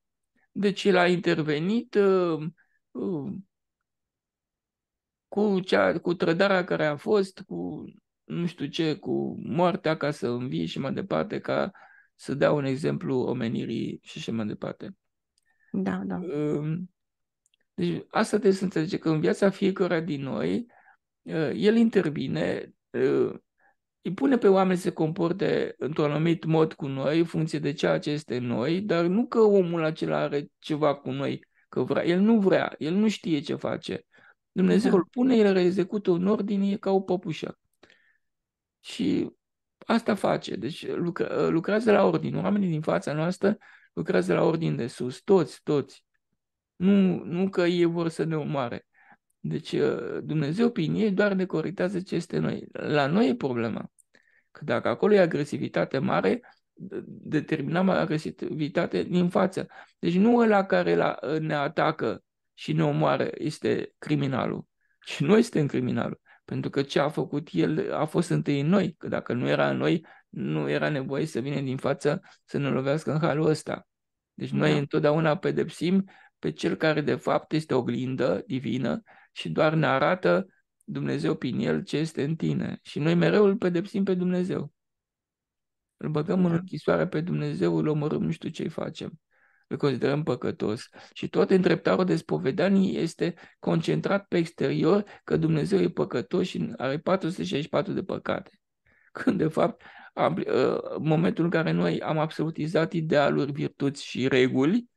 deci el a intervenit ehm, ehm, cu, cea, cu trădarea care a fost, cu nu știu ce, cu moartea ca să învii și mai departe, ca să dea un exemplu omenirii și așa mai departe. Da, da. Deci asta trebuie să înțelege că în viața fiecăruia din noi, ă, el intervine, ă, îi pune pe oameni să se comporte într-un anumit mod cu noi, în funcție de ceea ce este noi, dar nu că omul acela are ceva cu noi, că vrea. El nu vrea, el nu știe ce face. Dumnezeu da. îl pune, el execută în ordine ca o păpușă. Și asta face. Deci lucra, ă, lucrați la ordin. Oamenii din fața noastră lucrați la ordin de sus. Toți, toți. Nu, nu că ei vor să ne omoare. Deci ă, Dumnezeu prin ei doar ne corectează ce este noi. La noi e problema. Că dacă acolo e agresivitate mare, determinăm agresivitate din față. Deci nu ăla care la, ne atacă și ne omoară este criminalul, ci noi suntem criminalul. Pentru că ce a făcut el a fost întâi în noi, că dacă nu era în noi, nu era nevoie să vină din față să ne lovească în halul ăsta. Deci noi da. întotdeauna pedepsim pe cel care de fapt este oglindă divină și doar ne arată Dumnezeu prin el ce este în tine. Și noi mereu îl pedepsim pe Dumnezeu. Îl băgăm da. în închisoare pe Dumnezeu, îl omorâm, nu știu ce-i facem îl considerăm păcătos. Și tot îndreptarul de spovedanie este concentrat pe exterior că Dumnezeu e păcătos și are 464 de păcate. Când, de fapt, am, ă, în momentul în care noi am absolutizat idealuri, virtuți și reguli,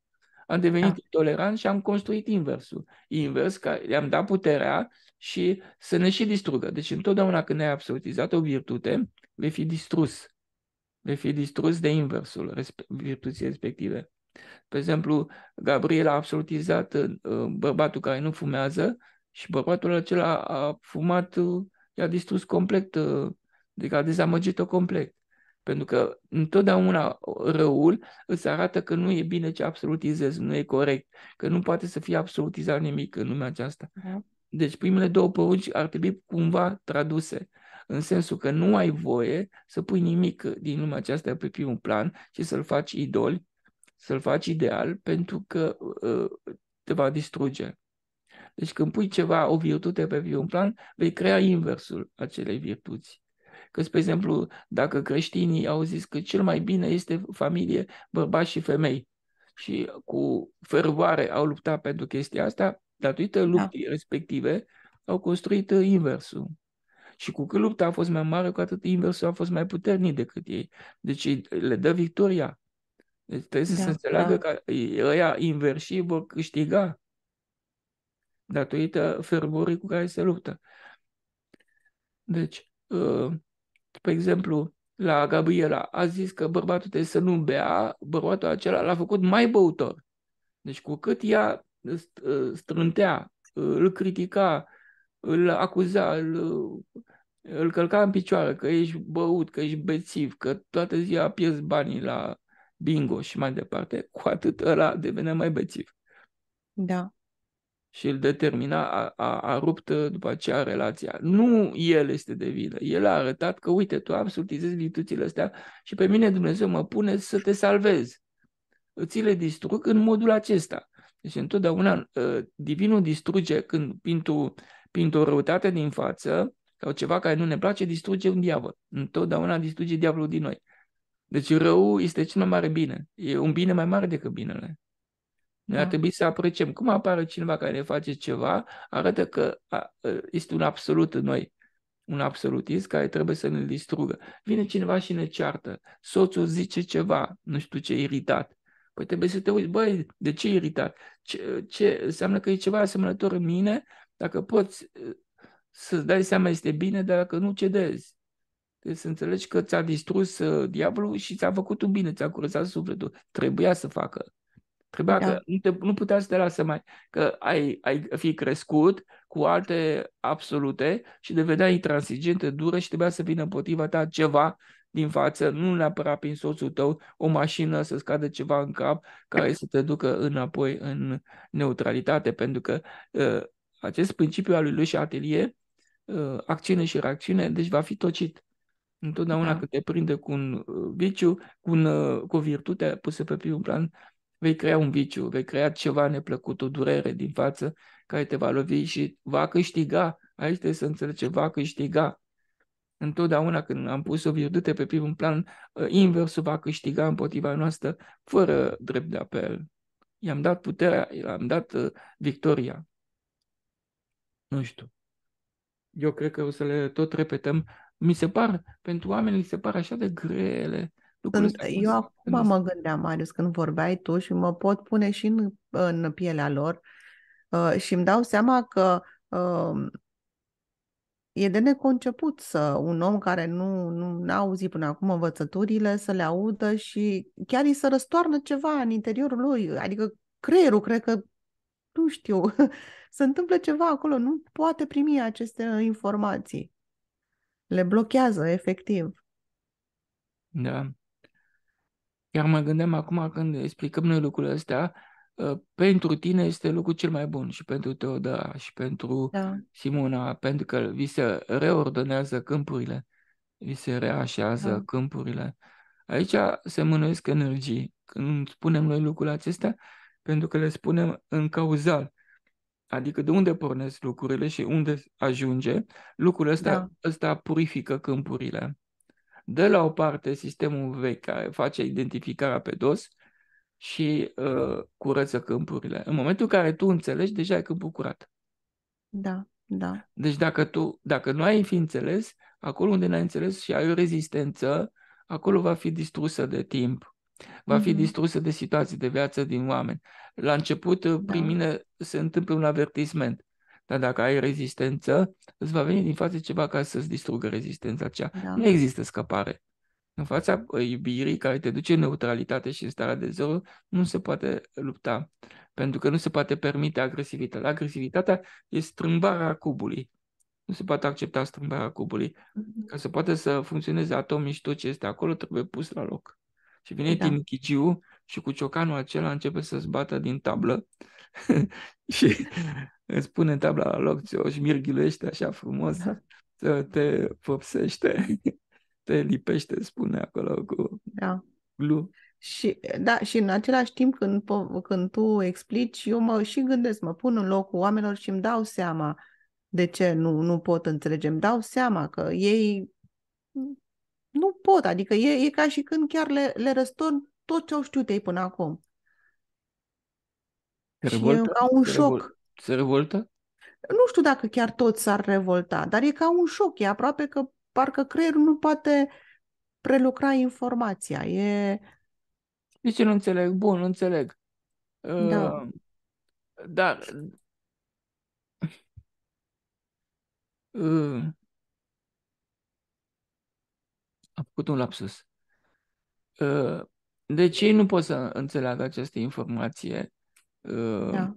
am devenit da. intolerant și am construit inversul. Invers, că i am dat puterea și să ne și distrugă. Deci întotdeauna când ai absolutizat o virtute, vei fi distrus. Vei fi distrus de inversul virtuții respective. Pe exemplu, Gabriel a absolutizat uh, bărbatul care nu fumează și bărbatul acela a fumat, uh, i-a distrus complet, uh, adică a dezamăgit-o complet. Pentru că întotdeauna răul îți arată că nu e bine ce absolutizezi, nu e corect, că nu poate să fie absolutizat nimic în lumea aceasta. Da. Deci primele două părunci ar trebui cumva traduse, în sensul că nu ai voie să pui nimic din lumea aceasta pe primul plan și să-l faci idol, să-l faci ideal pentru că ă, ă, te va distruge. Deci când pui ceva, o virtute pe un plan, vei crea inversul acelei virtuți. Că, spre exemplu, dacă creștinii au zis că cel mai bine este familie, bărbați și femei, și cu fervoare au luptat pentru chestia asta, datorită luptii da. respective, au construit ă, inversul. Și cu cât lupta a fost mai mare, cu atât inversul a fost mai puternic decât ei. Deci le dă victoria. Deci trebuie da, să se înțeleagă da. că ăia inversii vor câștiga datorită fervorii cu care se luptă. Deci, uh, pe exemplu, la Gabriela a zis că bărbatul trebuie să nu bea, bărbatul acela l-a făcut mai băutor. Deci cu cât ea uh, strântea, uh, îl critica, îl acuza, îl, îl călca în picioare că ești băut, că ești bețiv, că toată ziua pierzi banii la bingo și mai departe, cu atât ăla devenea mai bețiv. Da. Și îl determina, a, a, a rupt uh, după aceea relația. Nu el este de vină. El a arătat că, uite, tu absurdizezi virtuțile astea și pe mine Dumnezeu mă pune să te salvez. Îți le distrug în modul acesta. Deci întotdeauna uh, divinul distruge când printr-o, răutate din față sau ceva care nu ne place, distruge un diavol. Întotdeauna distruge diavolul din noi. Deci rău este cel mai mare bine. E un bine mai mare decât binele. Noi da. ar trebui să apreciem. Cum apare cineva care ne face ceva, arată că ă, este un absolut în noi. Un absolutist care trebuie să ne distrugă. Vine cineva și ne ceartă. Soțul zice ceva, nu știu ce, iritat. Păi trebuie să te uiți, băi, de ce iritat? Ce, ce înseamnă că e ceva asemănător în mine? Dacă poți ă, să-ți dai seama este bine, dar dacă nu cedezi. Deci să înțelegi că ți-a distrus uh, diavolul și ți-a făcut un bine, ți-a curățat sufletul. Trebuia să facă. Trebuia da. că nu, te, nu putea să te lasă mai... Că ai, ai fi crescut cu alte absolute și devenea intransigentă, dură și trebuia să vină împotriva ta ceva din față, nu neapărat prin soțul tău, o mașină să scadă ceva în cap care să te ducă înapoi în neutralitate, pentru că uh, acest principiu al lui Luis Atelier, uh, acțiune și reacțiune, deci va fi tocit. Întotdeauna da. când te prinde cu un uh, viciu, cu, un, uh, cu o virtute pusă pe primul plan, vei crea un viciu, vei crea ceva neplăcut, o durere din față care te va lovi și va câștiga. Aici trebuie să înțelegem, va câștiga. Întotdeauna când am pus o virtute pe primul plan, uh, inversul va câștiga împotriva noastră fără drept de apel. I-am dat puterea, i-am dat victoria. Nu știu. Eu cred că o să le tot repetăm mi se par, pentru oameni li se par așa de grele. Când, eu acum mă gândeam, Marius, când vorbeai tu și mă pot pune și în, în pielea lor uh, și îmi dau seama că uh, e de neconceput să un om care nu, nu a auzit până acum învățăturile să le audă și chiar îi să răstoarnă ceva în interiorul lui, adică creierul cred că nu știu, se întâmplă ceva acolo, nu poate primi aceste informații le blochează efectiv. Da. Chiar mă gândeam acum când explicăm noi lucrurile astea, uh, pentru tine este lucru cel mai bun și pentru Teodora și pentru da. Simona, pentru că vi se reordonează câmpurile, vi se reașează da. câmpurile. Aici se mânuiesc energii. Când spunem noi lucrurile acestea, pentru că le spunem în cauzal adică de unde pornesc lucrurile și unde ajunge, lucrul ăsta, da. ăsta purifică câmpurile. de la o parte sistemul vechi care face identificarea pe dos și uh, curăță câmpurile. În momentul în care tu înțelegi, deja ai câmpul curat. Da, da. Deci dacă tu, dacă nu ai fi înțeles, acolo unde n-ai înțeles și ai o rezistență, acolo va fi distrusă de timp Va fi mm-hmm. distrusă de situații de viață din oameni. La început, uh, prin da. mine se întâmplă un avertisment. Dar dacă ai rezistență, îți va veni din față ceva ca să-ți distrugă rezistența aceea. Da. Nu există scăpare. În fața uh, iubirii care te duce în neutralitate și în starea de zero, nu se poate lupta. Pentru că nu se poate permite agresivitatea. Agresivitatea e strâmbarea cubului. Nu se poate accepta strâmbarea cubului. Mm-hmm. Ca să poată să funcționeze atomii și tot ce este acolo, trebuie pus la loc. Și vine da. Tinichiciu și cu ciocanul acela începe să-ți bată din tablă și îți pune tabla la loc, ți-o șmirghilește așa frumos, da. te fopsește, te lipește, spune acolo cu da. glu. Și, da, și în același timp când, când tu explici, eu mă și gândesc, mă pun în locul oamenilor și îmi dau seama de ce nu, nu pot înțelege. Îmi dau seama că ei nu pot, adică e, e ca și când chiar le, le răstorn tot ce au știut ei până acum. Se revoltă? Și e ca un se șoc. Revol- se revoltă? Nu știu dacă chiar toți s-ar revolta, dar e ca un șoc, e aproape că parcă creierul nu poate prelucra informația. E... Deci nu înțeleg, bun, nu înțeleg. Da. Uh, dar... Uh, făcut un lapsus. Uh, deci ei nu pot să înțeleagă această informație, uh, da.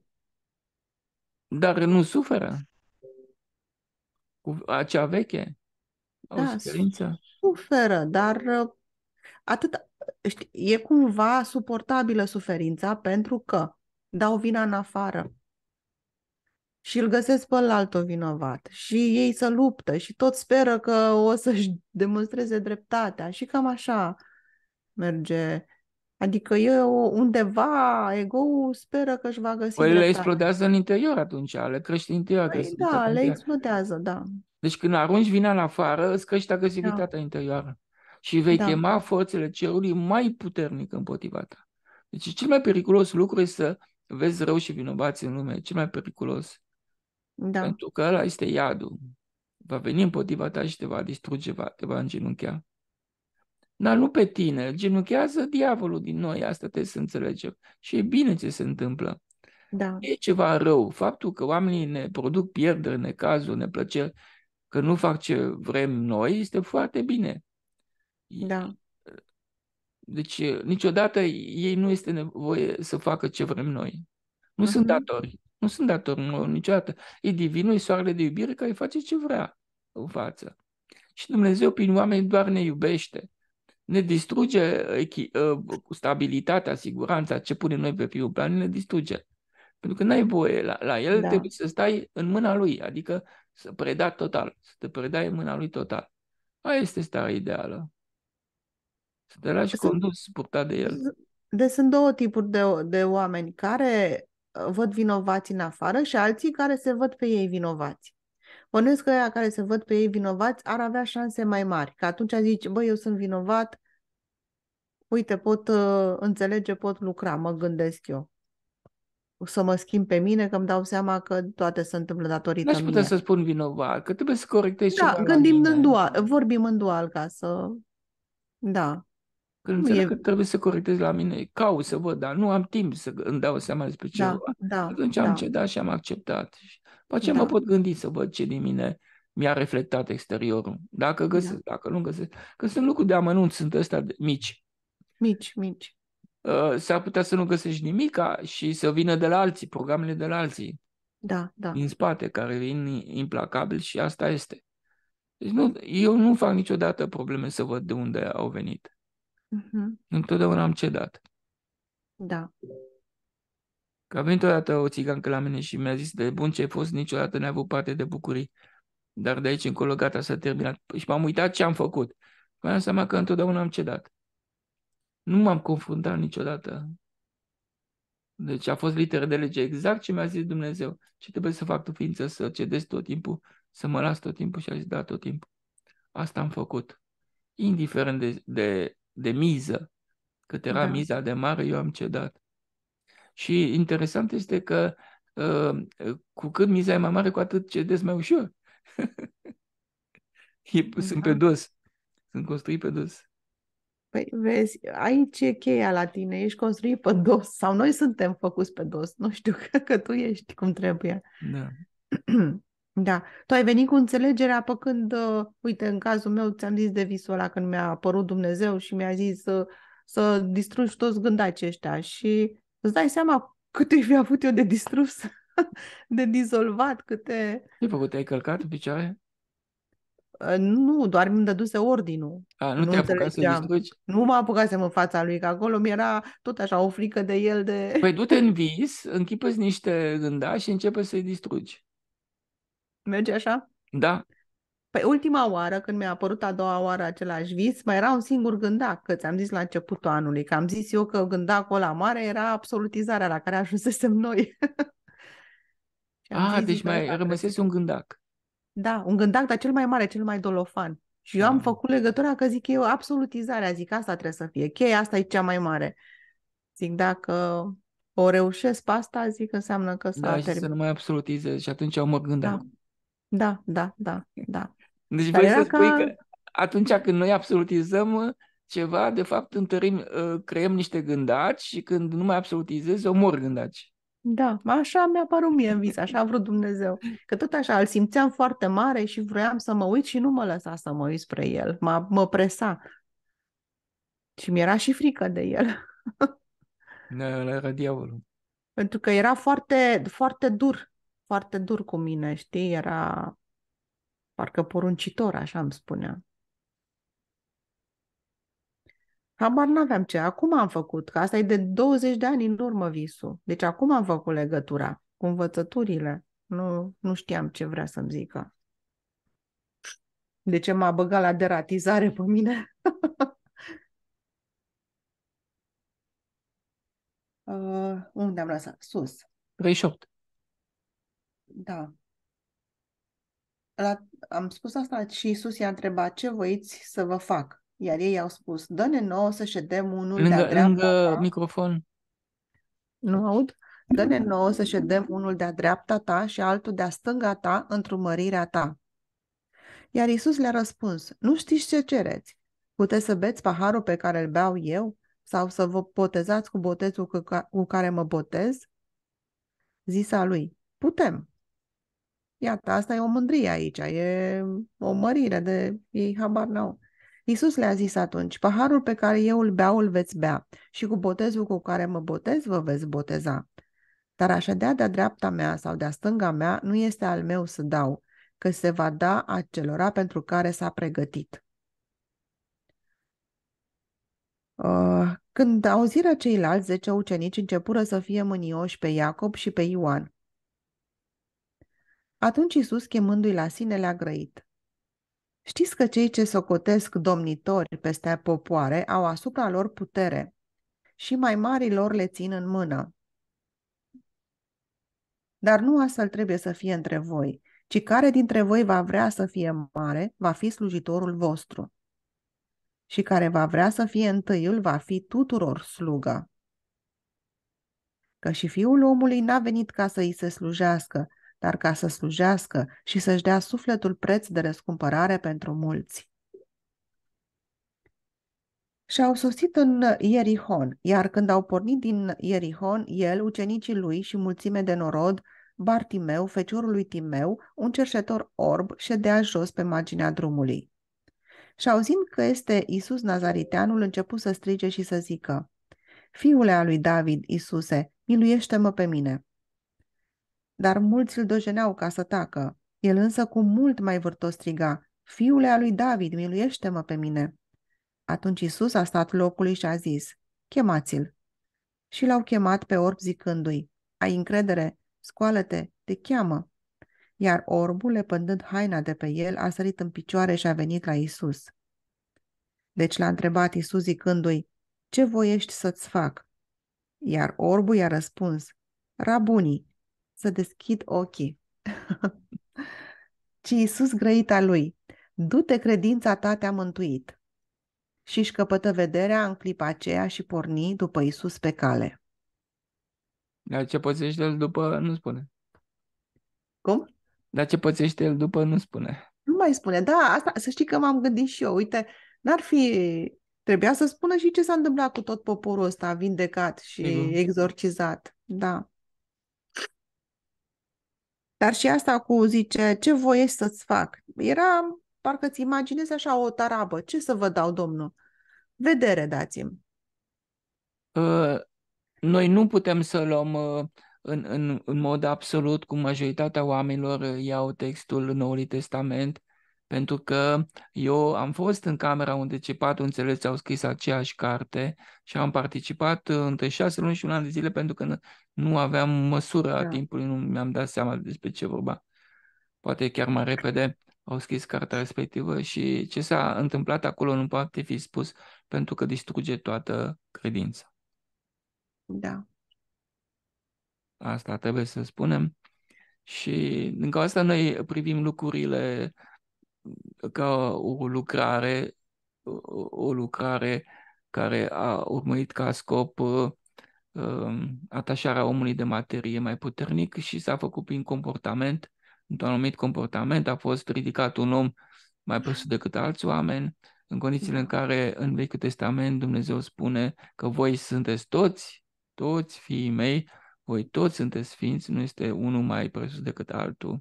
dar nu suferă cu acea veche. Au da, suferință. suferă, dar uh, atât, știi, e cumva suportabilă suferința pentru că dau vina în afară și îl găsesc pe altul vinovat și ei să luptă și tot speră că o să-și demonstreze dreptatea și cam așa merge. Adică eu undeva ego speră că își va găsi Păi dreptatea. le explodează în interior atunci, le crește interior păi da, le explodează, da. Deci când arunci vina în afară, îți crește agresivitatea da. interioară și vei da. chema forțele cerului mai puternic împotriva ta. Deci cel mai periculos lucru este să vezi rău și vinovați în lume, cel mai periculos. Da. Pentru că ăla este iadul. Va veni împotriva ta și te va distruge, va, te va îngenunchea. Dar nu pe tine, îl genunchează diavolul din noi, asta te să înțelegem. Și e bine ce se întâmplă. Da. E ceva rău. Faptul că oamenii ne produc pierderi, necazuri, neplăceri, că nu fac ce vrem noi, este foarte bine. Da. Deci niciodată ei nu este nevoie să facă ce vrem noi. Nu uh-huh. sunt mhm. datori. Nu sunt dator lor niciodată. E divinul, e soarele de iubire care face ce vrea în față. Și Dumnezeu prin oameni doar ne iubește. Ne distruge ă, stabilitatea, siguranța, ce punem noi pe primul plan, ne distruge. Pentru că n-ai voie la, la el, da. trebuie să stai în mâna lui, adică să preda total, să te predai în mâna lui total. Aia este starea ideală. Să te lași sunt, condus, purtat de el. De, deci sunt două tipuri de, de oameni care văd vinovați în afară și alții care se văd pe ei vinovați. Bănuiesc că aia care se văd pe ei vinovați ar avea șanse mai mari, că atunci zici, băi, eu sunt vinovat, uite, pot uh, înțelege, pot lucra, mă gândesc eu. O să mă schimb pe mine, că îmi dau seama că toate se întâmplă datorită N-aș putea să spun vinovat, că trebuie să corectezi da, ceva gândim în dual, vorbim în dual ca să... Da. Când nu înțeleg e... că trebuie să corectez la mine, cau să văd, dar nu am timp să îmi dau seama despre ce da, da, Atunci da. am cedat și am acceptat. După ce da. mă pot gândi să văd ce din mine mi-a reflectat exteriorul. Dacă da. găsesc, da. dacă nu găsesc. Că sunt lucruri de amănunt, sunt ăsta de mici. Mici, mici. Ă, s-ar putea să nu găsești nimica și să vină de la alții, programele de la alții. Da, da. Din spate, care vin implacabil și asta este. Deci nu, eu nu fac niciodată probleme să văd de unde au venit. Uh-huh. Întotdeauna am cedat. Da. Că a venit odată o țigancă la mine și mi-a zis, de bun ce ai fost, niciodată n a avut parte de bucurii. Dar de aici încolo gata să terminat. Și m-am uitat ce am făcut. Mi-am dat seama că întotdeauna am cedat. Nu m-am confruntat niciodată. Deci a fost literă de lege exact ce mi-a zis Dumnezeu. Ce trebuie să fac tu ființă, să cedezi tot timpul, să mă las tot timpul și a zis da tot timpul. Asta am făcut. Indiferent de, de de miză. Cât era da. miza de mare, eu am cedat. Și interesant este că ă, cu cât miza e mai mare, cu atât cedezi mai ușor. e, da. Sunt pe dos. Sunt construit pe dos. Păi vezi, aici e cheia la tine, ești construit pe dos sau noi suntem făcuți pe dos, nu știu că, că tu ești cum trebuie. Da. Da. Tu ai venit cu înțelegerea păcând, uh, uite, în cazul meu ți-am zis de visul ăla când mi-a apărut Dumnezeu și mi-a zis uh, să distrugi toți gândacii ăștia și îți dai seama cât îi fi avut eu de distrus, de dizolvat, câte... Ce ai făcut? Ai călcat în picioare? Uh, nu, doar mi am dăduse ordinul. A, nu, nu te apucat să distrugi? Nu mă în fața lui, că acolo mi-era tot așa o frică de el de... Păi du-te în vis, închipă niște gânda și începe să-i distrugi. Merge așa? Da. Păi ultima oară, când mi-a apărut a doua oară același vis, mai era un singur gândac, că ți-am zis la începutul anului, că am zis eu că gândacul ăla mare era absolutizarea la care ajunsesem noi. ah, deci mai rămăsesc un gândac. Da, un gândac, dar cel mai mare, cel mai dolofan. Și eu am ah. făcut legătura că zic eu absolutizarea, zic asta trebuie să fie, cheia asta e cea mai mare. Zic dacă o reușesc pe asta, zic înseamnă că s-a da, terminat. să nu mai absolutizez și atunci eu mă gândesc. Da da, da, da, da. Deci Dar vrei să spui ca... că atunci când noi absolutizăm uh, ceva, de fapt întărim, uh, creăm niște gândaci și când nu mai absolutizezi, omor gândaci. Da, așa mi-a părut mie în vis, așa a vrut Dumnezeu. Că tot așa îl simțeam foarte mare și vroiam să mă uit și nu mă lăsa să mă uit spre el. Mă, mă presa. Și mi-era și frică de el. Da, era diavolul. Pentru că era foarte, foarte dur foarte dur cu mine, știi? Era parcă poruncitor, așa îmi spunea. Habar n-aveam ce. Acum am făcut, că asta e de 20 de ani în urmă visul. Deci acum am făcut legătura cu învățăturile. Nu, nu știam ce vrea să-mi zică. De ce m-a băgat la deratizare pe mine? uh, unde am lăsat? Sus. 38. Da. La, am spus asta și Isus i-a întrebat ce voiți să vă fac. Iar ei au spus, dă-ne nouă să ședem unul lângă, de-a dreapta lângă ta. microfon. Nu aud? Dă-ne nouă să ședem unul de-a dreapta ta și altul de-a stânga ta într-o ta. Iar Isus le-a răspuns, nu știți ce cereți. Puteți să beți paharul pe care îl beau eu? Sau să vă botezați cu botezul cu care mă botez? Zisa lui, putem. Iată, asta e o mândrie aici, e o mărire de ei habar n-au. Iisus le-a zis atunci, paharul pe care eu îl beau îl veți bea și cu botezul cu care mă botez vă veți boteza. Dar așa de a de-a dreapta mea sau de-a stânga mea nu este al meu să dau, că se va da acelora pentru care s-a pregătit. Uh, când auziră ceilalți zece ucenici, începură să fie mânioși pe Iacob și pe Ioan. Atunci Iisus, chemându-i la sine, le-a grăit. Știți că cei ce socotesc domnitori peste popoare au asupra lor putere și mai mari lor le țin în mână. Dar nu astfel trebuie să fie între voi, ci care dintre voi va vrea să fie mare, va fi slujitorul vostru. Și care va vrea să fie întâiul, va fi tuturor slugă. Că și fiul omului n-a venit ca să îi se slujească, dar ca să slujească și să-și dea sufletul preț de răscumpărare pentru mulți. Și au sosit în Ierihon, iar când au pornit din Ierihon, el, ucenicii lui și mulțime de norod, Bartimeu, feciorul lui Timeu, un cerșetor orb, ședea jos pe marginea drumului. Și auzind că este Isus Nazariteanul, început să strige și să zică, Fiule a lui David, Isuse, miluiește-mă pe mine! dar mulți îl dojeneau ca să tacă. El însă cu mult mai vârtos striga, Fiule a lui David, miluiește-mă pe mine! Atunci Isus a stat locului și a zis, Chemați-l! Și l-au chemat pe orb zicându-i, Ai încredere, scoală-te, te cheamă! Iar orbul, lepândând haina de pe el, a sărit în picioare și a venit la Isus. Deci l-a întrebat Isus zicându-i, Ce voiești să-ți fac? Iar orbul i-a răspuns, Rabunii, să deschid ochii. Ci Iisus grăita lui, du-te credința ta te-a mântuit. Și își căpătă vederea în clipa aceea și porni după Iisus pe cale. Dar ce pățește el după nu spune. Cum? Dar ce pățește el după nu spune. Nu mai spune, da, asta, să știi că m-am gândit și eu, uite, n-ar fi Trebuia să spună și ce s-a întâmplat cu tot poporul ăsta vindecat și Sigur. exorcizat. Da. Dar și asta cu zice, ce voie să-ți fac? Era, parcă ți imaginezi așa o tarabă. Ce să vă dau, domnul? Vedere dați-mi. Uh, noi nu putem să luăm uh, în, în, în mod absolut, cum majoritatea oamenilor ă, iau textul Noului Testament pentru că eu am fost în camera unde cei patru înțelepți au scris aceeași carte și am participat între șase luni și un an de zile pentru că nu aveam măsură a da. timpului, nu mi-am dat seama despre ce vorba. Poate chiar mai repede au scris cartea respectivă și ce s-a întâmplat acolo nu poate fi spus pentru că distruge toată credința. Da. Asta trebuie să spunem. Și din cauza asta noi privim lucrurile ca o lucrare, o lucrare care a urmărit ca scop uh, um, atașarea omului de materie mai puternic și s-a făcut prin comportament, într-un anumit comportament a fost ridicat un om mai presus decât alți oameni, în condițiile în da. care în Vechiul Testament Dumnezeu spune că voi sunteți toți, toți fiii mei, voi toți sunteți sfinți, nu este unul mai presus decât altul.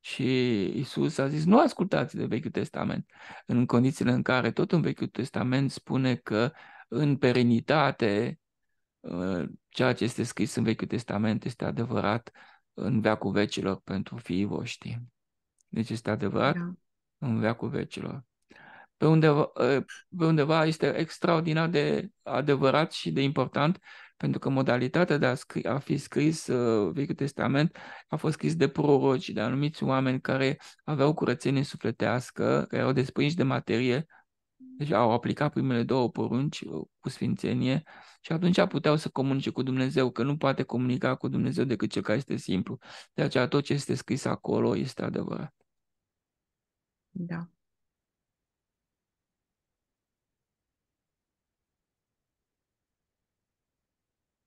Și Isus a zis, nu ascultați de Vechiul Testament, în condițiile în care tot în Vechiul Testament spune că în perenitate uh, ceea ce este scris în Vechiul Testament este adevărat în veacul vecilor pentru fiii voștri. Deci este adevărat da. în veacul vecilor. Pe undeva, uh, pe undeva este extraordinar de adevărat și de important pentru că modalitatea de a, scri, a fi scris uh, Vechiul Testament a fost scris de proroci, de anumiți oameni care aveau curățenie sufletească, care erau desprinși de materie, deci au aplicat primele două porunci uh, cu sfințenie și atunci puteau să comunice cu Dumnezeu, că nu poate comunica cu Dumnezeu decât cel care este simplu. De aceea tot ce este scris acolo este adevărat. Da.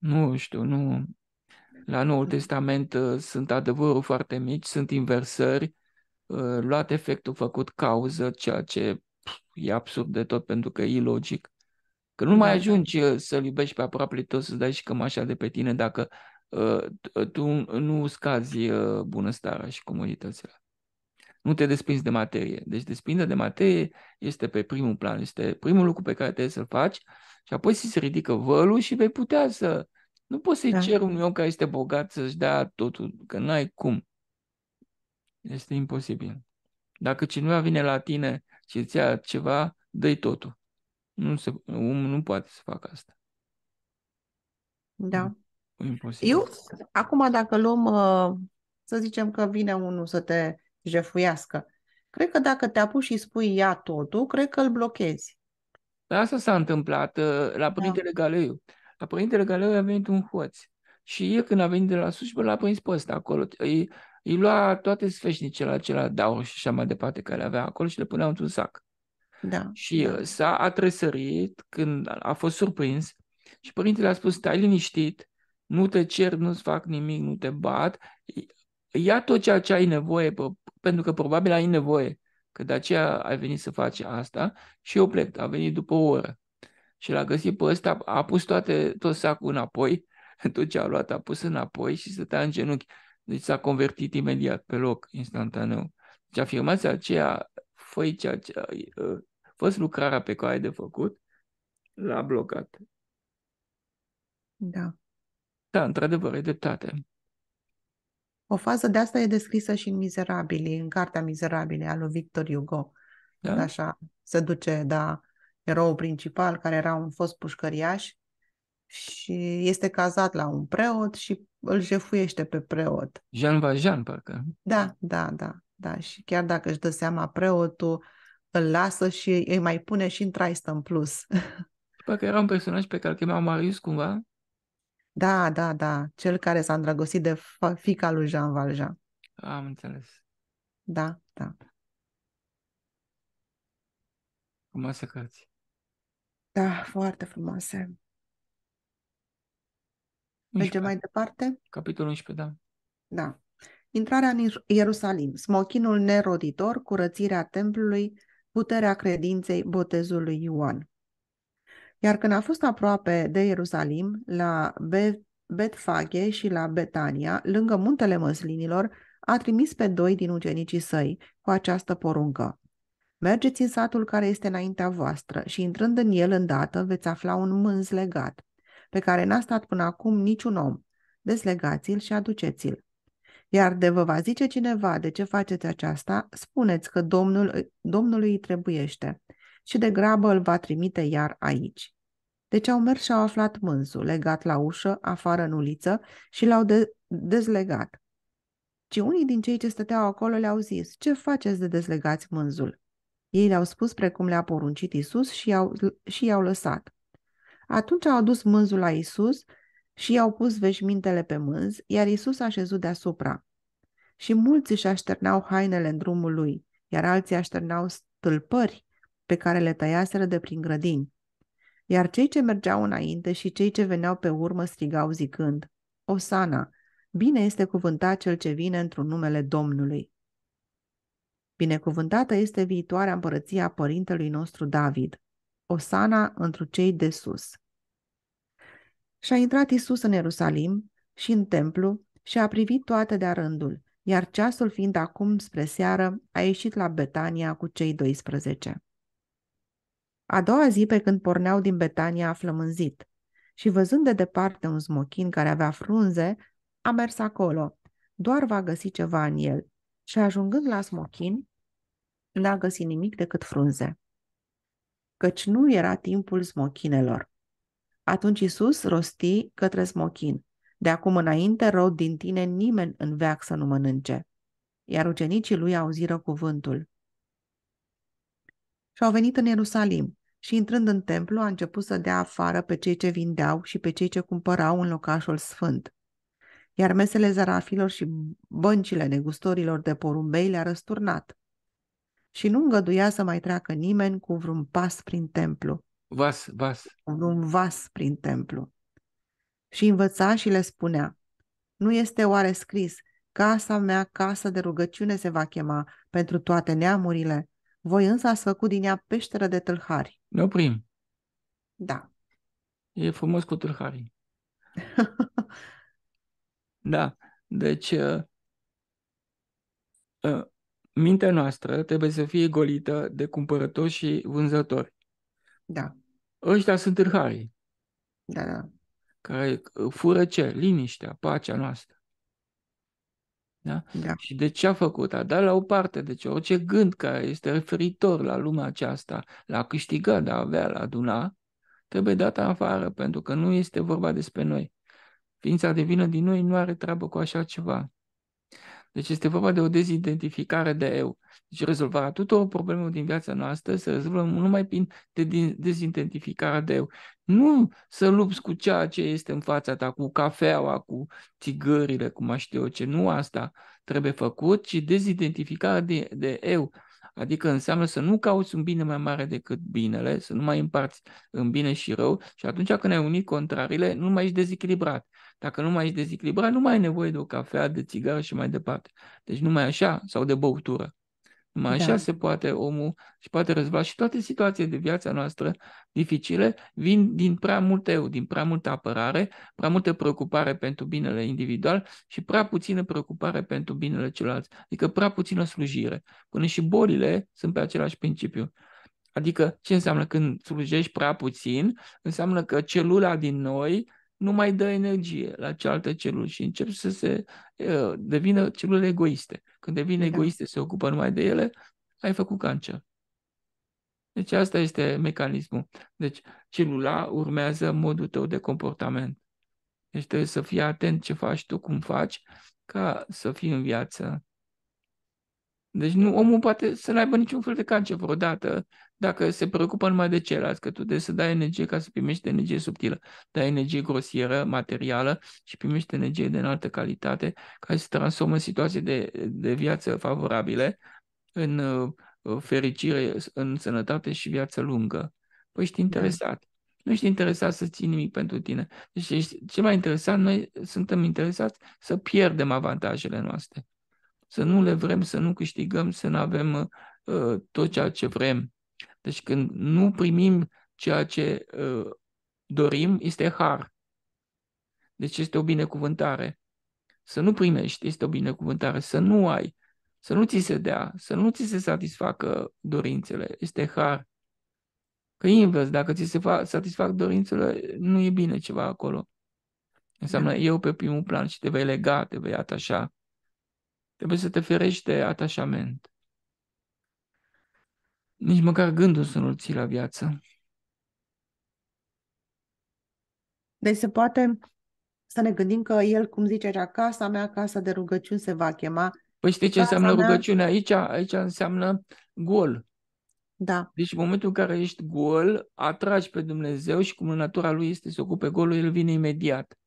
Nu știu, nu. La Noul Testament uh, sunt adevăruri foarte mici, sunt inversări, uh, luat efectul făcut cauză, ceea ce pf, e absurd de tot pentru că e ilogic. Că nu mai da. ajungi uh, să-l iubești pe aproape tot, să-ți dai și cămașa de pe tine dacă uh, tu nu scazi uh, bunăstarea și comoditățile. Nu te desprinzi de materie. Deci desprinde de materie este pe primul plan, este primul lucru pe care trebuie să-l faci și apoi se ridică vălul și vei putea să... Nu poți să-i da. cer unui om care este bogat să-și dea totul, că n-ai cum. Este imposibil. Dacă cineva vine la tine și îți ia ceva, dă totul. Nu se, um, nu poate să facă asta. Da. Imposibil. Eu, acum dacă luăm, uh, să zicem că vine unul să te jefuiască, cred că dacă te apuci și spui ia totul, cred că îl blochezi. Dar asta s-a întâmplat uh, da. la Părintele da. Galeiu. La Părintele Galeiu a venit un hoț. Și el când a venit de la Sușbă l-a prins pe ăsta acolo. Îi, îi lua toate sfeșnicele acelea daur și așa mai departe care avea acolo și le punea într-un sac. Da. Și da. Uh, s-a atresărit când a fost surprins și părintele a spus, stai liniștit, nu te cer, nu-ți fac nimic, nu te bat, ia tot ceea ce ai nevoie, pentru că probabil ai nevoie că de aceea ai venit să faci asta și eu plec, a venit după o oră. Și l-a găsit pe ăsta, a pus toate, tot sacul înapoi, tot ce a luat a pus înapoi și stătea în genunchi. Deci s-a convertit imediat, pe loc, instantaneu. Deci afirmația aceea, fă ceea ce, uh, fă lucrarea pe care ai de făcut, l-a blocat. Da. Da, într-adevăr, e dreptate. O fază de asta e descrisă și în Mizerabili, în cartea Mizerabile a lui Victor Hugo. Da? Așa se duce, da, eroul principal, care era un fost pușcăriaș și este cazat la un preot și îl jefuiește pe preot. Jean Valjean, parcă. Da, da, da, da. Și chiar dacă își dă seama preotul, îl lasă și îi mai pune și în traistă în plus. Parcă era un personaj pe care îl chema Marius cumva, da, da, da. Cel care s-a îndrăgostit de fica lui Jean Valjean. Am înțeles. Da, da. Frumoase cărți. Da, foarte frumoase. Mergem mai departe? Capitolul 11, da. Da. Intrarea în Ierusalim, smochinul neroditor, curățirea templului, puterea credinței, botezul lui Ioan. Iar când a fost aproape de Ierusalim, la Betfage și la Betania, lângă muntele măslinilor, a trimis pe doi din ucenicii săi cu această poruncă. Mergeți în satul care este înaintea voastră și intrând în el îndată veți afla un mânz legat, pe care n-a stat până acum niciun om. Dezlegați-l și aduceți-l. Iar de vă va zice cineva de ce faceți aceasta, spuneți că Domnul, Domnului îi trebuiește și degrabă îl va trimite iar aici. Deci au mers și au aflat mânsul, legat la ușă, afară în uliță și l-au de- dezlegat. Ci unii din cei ce stăteau acolo le-au zis, ce faceți de dezlegați mânzul? Ei le-au spus precum le-a poruncit Isus și i-au, și i-au lăsat. Atunci au adus mânzul la Isus și i-au pus veșmintele pe mânz, iar Isus a șezut deasupra. Și mulți își așternau hainele în drumul lui, iar alții așternau stâlpări pe care le tăiaseră de prin grădini. Iar cei ce mergeau înainte și cei ce veneau pe urmă strigau zicând, Osana, bine este cuvântat cel ce vine într-un numele Domnului. Binecuvântată este viitoarea împărăția părintelui nostru David, Osana întru cei de sus. Și a intrat Isus în Ierusalim și în templu și a privit toate de-a rândul, iar ceasul fiind acum spre seară, a ieșit la Betania cu cei 12. A doua zi, pe când porneau din Betania, a flămânzit și văzând de departe un smochin care avea frunze, a mers acolo. Doar va găsi ceva în el. Și ajungând la smochin, n-a găsit nimic decât frunze. Căci nu era timpul smochinelor. Atunci Isus rosti către smochin. De acum înainte rod din tine nimeni în veac să nu mănânce. Iar ucenicii lui auziră cuvântul. Și au venit în Ierusalim și intrând în templu a început să dea afară pe cei ce vindeau și pe cei ce cumpărau în locașul sfânt. Iar mesele zarafilor și băncile negustorilor de porumbei le-a răsturnat. Și nu îngăduia să mai treacă nimeni cu vreun pas prin templu. Vas, vas. Cu vreun vas prin templu. Și învăța și le spunea, nu este oare scris, casa mea, casă de rugăciune se va chema pentru toate neamurile, voi însă ați făcut din ea peșteră de tâlhari. Ne oprim. Da. E frumos cu tâlhari. da. Deci, uh, uh, mintea noastră trebuie să fie golită de cumpărători și vânzători. Da. Ăștia sunt tâlharii. Da, da. Care uh, fură ce? Liniștea, pacea noastră. Da? Da. Și de ce a făcut? A dat la o parte, deci orice gând care este referitor la lumea aceasta, la a câștiga, la a avea, la aduna, trebuie dat afară, pentru că nu este vorba despre noi. Ființa divină din noi nu are treabă cu așa ceva. Deci este vorba de o dezidentificare de eu. Deci rezolvarea tuturor problemelor din viața noastră se rezolvă numai prin de dezidentificarea de eu. Nu să lupți cu ceea ce este în fața ta, cu cafeaua, cu țigările, cu mai știu eu ce. Nu asta trebuie făcut, ci dezidentificarea de, de eu. Adică înseamnă să nu cauți un bine mai mare decât binele, să nu mai împarți în bine și rău și atunci când ai unit contrariile, nu mai ești dezechilibrat. Dacă nu mai ești dezechilibrat, nu mai ai nevoie de o cafea, de țigară și mai departe. Deci nu mai așa, sau de băutură așa da. se poate omul și poate rezolva. Și toate situațiile de viața noastră dificile vin din prea mult eu, din prea multă apărare, prea multă preocupare pentru binele individual și prea puțină preocupare pentru binele celorlalți. Adică prea puțină slujire. Până și bolile sunt pe același principiu. Adică ce înseamnă când slujești prea puțin? Înseamnă că celula din noi nu mai dă energie la cealaltă celulă și încep să se uh, devină celule egoiste. Când devin da. egoiste, se ocupă numai de ele, ai făcut cancer. Deci asta este mecanismul. Deci celula urmează modul tău de comportament. Deci trebuie să fii atent ce faci tu, cum faci, ca să fii în viață. Deci nu, omul poate să nu aibă niciun fel de cancer vreodată dacă se preocupă numai de ceilalți, că tu trebuie să dai energie ca să primești energie subtilă. Dai energie grosieră, materială și primești energie de înaltă calitate ca să transformă situații de, de viață favorabile, în uh, fericire, în sănătate și viață lungă. Păi ești da. interesat. Nu ești interesat să ții nimic pentru tine. Deci ești cel mai interesant, noi suntem interesați să pierdem avantajele noastre să nu le vrem, să nu câștigăm, să nu avem uh, uh, tot ceea ce vrem. Deci când nu primim ceea ce uh, dorim, este har. Deci este o binecuvântare. Să nu primești este o binecuvântare, să nu ai, să nu ți se dea, să nu ți se satisfacă dorințele, este har. Că invers, dacă ți se satisfac dorințele, nu e bine ceva acolo. Înseamnă da. eu pe primul plan și te vei lega, te vei atașa. Trebuie să te ferești de atașament. Nici măcar gândul să nu-l ții la viață. Deci se poate să ne gândim că el, cum zice așa, casa mea, casa de rugăciuni se va chema. Păi știi ce casa înseamnă mea... rugăciune aici? Aici înseamnă gol. Da. Deci în momentul în care ești gol, atragi pe Dumnezeu și cum natura lui este să ocupe golul, el vine imediat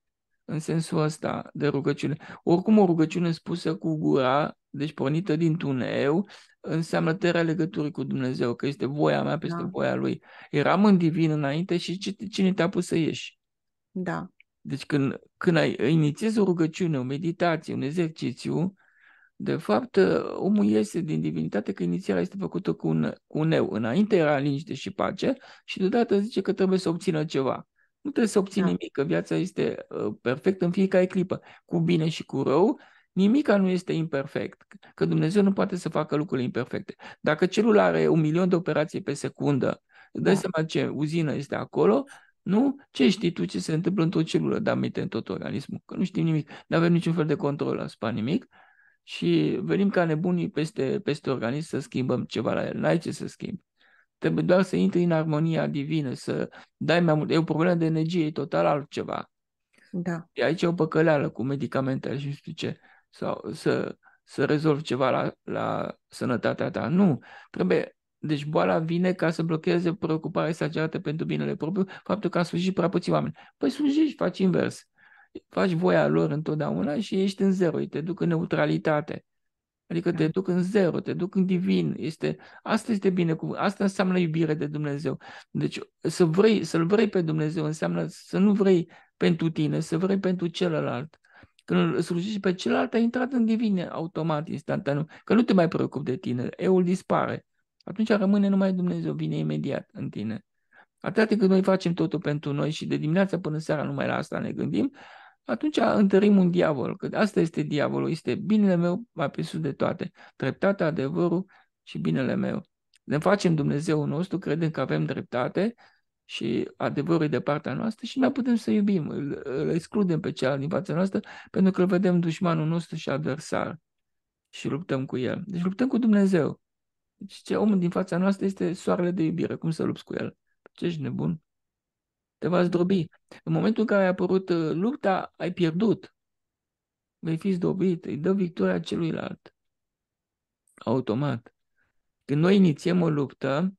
în sensul ăsta de rugăciune. Oricum o rugăciune spusă cu gura, deci pornită din tuneu, înseamnă tăierea legăturii cu Dumnezeu, că este voia mea peste da. voia Lui. Eram în divin înainte și cine te-a pus să ieși? Da. Deci când, când ai, inițiezi o rugăciune, o meditație, un exercițiu, de fapt, omul iese din divinitate că inițial este făcută cu un, cu un eu. Înainte era liniște și pace și deodată zice că trebuie să obțină ceva. Nu trebuie să obții da. nimic, că viața este uh, perfectă în fiecare clipă, cu bine și cu rău, Nimica nu este imperfect, că Dumnezeu nu poate să facă lucrurile imperfecte. Dacă celula are un milion de operații pe secundă, îți dai da. seama ce uzină este acolo, nu? Ce știi tu ce se întâmplă într-o celulă, dar minte în tot organismul? Că nu știm nimic, nu avem niciun fel de control asupra nimic și venim ca nebunii peste, peste organism să schimbăm ceva la el. N-ai ce să schimbi. Trebuie doar să intri în armonia divină, să dai mai mult. E o problemă de energie, e total altceva. Da. E aici o păcăleală cu medicamentele și nu știu ce. Sau să, să rezolvi ceva la, la sănătatea ta. Nu. Trebuie deci boala vine ca să blocheze preocuparea exagerată pentru binele propriu, faptul că a slujit prea puțin oameni. Păi slujești, faci invers. Faci voia lor întotdeauna și ești în zero, te duc în neutralitate. Adică da. te duc în zero, te duc în divin. Este, asta este bine, asta înseamnă iubire de Dumnezeu. Deci să vrei, să-L vrei pe Dumnezeu înseamnă să nu vrei pentru tine, să vrei pentru celălalt. Când îl slujești pe celălalt, ai intrat în divin automat, instantaneu, că nu te mai preocupi de tine, eul dispare. Atunci rămâne numai Dumnezeu, vine imediat în tine. Atât cât noi facem totul pentru noi și de dimineața până seara numai la asta ne gândim, atunci întărim un diavol, că asta este diavolul, este binele meu mai presus de toate, dreptatea, adevărul și binele meu. Ne facem Dumnezeu nostru, credem că avem dreptate și adevărul e de partea noastră și nu putem să iubim, îl, îl excludem pe cealaltă din fața noastră pentru că îl vedem dușmanul nostru și adversar și luptăm cu el. Deci luptăm cu Dumnezeu. Deci ce om din fața noastră este soarele de iubire, cum să lupți cu el? Ce ești nebun? te va zdrobi. În momentul în care a apărut uh, lupta, ai pierdut. Vei fi zdrobit, îi dă victoria celuilalt. Automat. Când noi inițiem o luptă,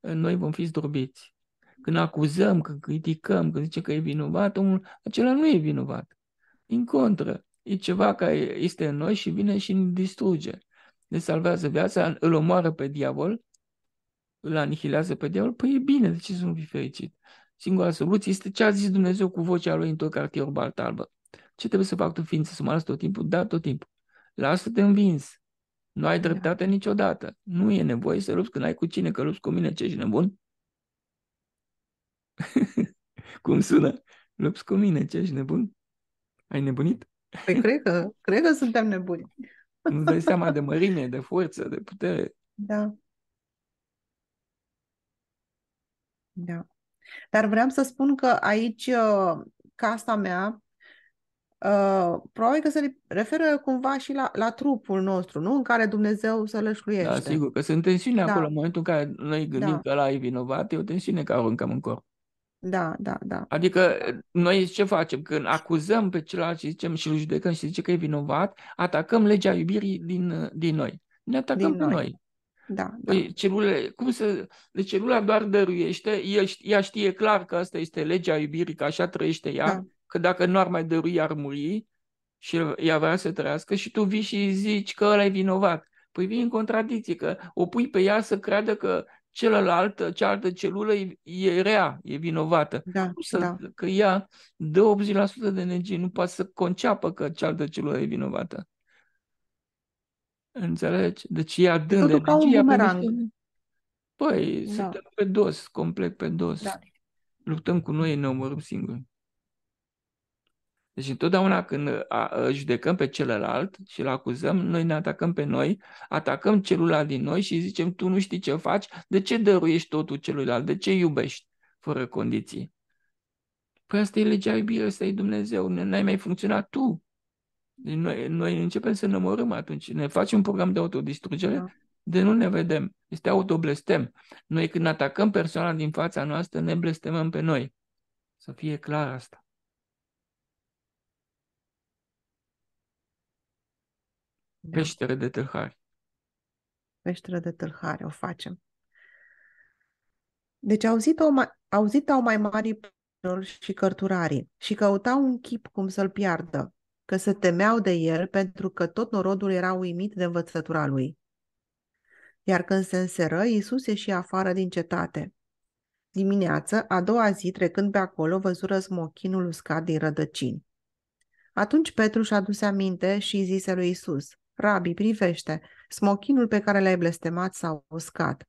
uh, noi vom fi zdrobiți. Când acuzăm, când criticăm, când zice că e vinovat, omul acela nu e vinovat. Din contră, e ceva care este în noi și vine și ne distruge. Ne salvează viața, îl omoară pe diavol, îl anihilează pe diavol, păi e bine, de ce să nu fii fericit? Singura soluție este ce a zis Dumnezeu cu vocea lui în tot cartierul Baltalbă. Ce trebuie să fac tu ființă? Să mă las tot timpul? Da, tot timpul. Lasă-te învins. Nu ai da. dreptate niciodată. Nu e nevoie să lupți când ai cu cine, că lupți cu mine, ce ești nebun? Cum sună? Lupți cu mine, ce ești nebun? Ai nebunit? Păi cred că, cred că suntem nebuni. Nu dai seama de mărime, de forță, de putere. Da. Da. Dar vreau să spun că aici uh, casa mea uh, probabil că se referă cumva și la, la trupul nostru, nu? În care Dumnezeu să lășluiește. Da, sigur, că sunt tensiune da. acolo în momentul în care noi gândim da. că ăla e vinovat, e o tensiune care aruncăm în corp. Da, da, da. Adică uh, noi ce facem? Când acuzăm pe celălalt și zicem și îl judecăm și zice că e vinovat, atacăm legea iubirii din, din noi. Ne atacăm din pe noi. noi da, da. Păi, celule, cum să, deci celula doar dăruiește, el, ea știe clar că asta este legea iubirii, că așa trăiește ea, da. că dacă nu ar mai dărui, ar muri și ea vrea să trăiască și tu vii și zici că ăla e vinovat. Păi vii în contradicție, că o pui pe ea să creadă că celălalt, cealaltă celulă e, e rea, e vinovată. Da, să, da. Că ea dă 80% de energie, nu poate să conceapă că cealaltă celulă e vinovată. Înțelegi? Deci ea dând Totul energia ca un bumerang. Păi, da. suntem pe dos, complet pe dos. Da. Luptăm cu noi, ne omorâm singuri. Deci întotdeauna când a, judecăm pe celălalt și îl acuzăm, noi ne atacăm pe noi, atacăm celula din noi și zicem tu nu știi ce faci, de ce dăruiești totul celuilalt, de ce iubești fără condiții? Păi asta e legea iubirii, ăsta e Dumnezeu, n-ai mai funcționat tu. Noi, noi începem să ne omorâm atunci. Ne facem un program de autodistrugere, da. de nu ne vedem. Este autoblestem. Noi când atacăm persoana din fața noastră, ne blestemăm pe noi. Să fie clar asta. Da. Peștere de tâlhari. Peștere de tâlhari, o facem. Deci auzit, o auzit au mai mari și cărturarii și căutau un chip cum să-l piardă, că se temeau de el pentru că tot norodul era uimit de învățătura lui. Iar când se înseră, Iisus ieși afară din cetate. Dimineață, a doua zi, trecând pe acolo, văzură smochinul uscat din rădăcini. Atunci Petru și-a dus aminte și zise lui Iisus: Rabi, privește, smochinul pe care l-ai blestemat s-a uscat.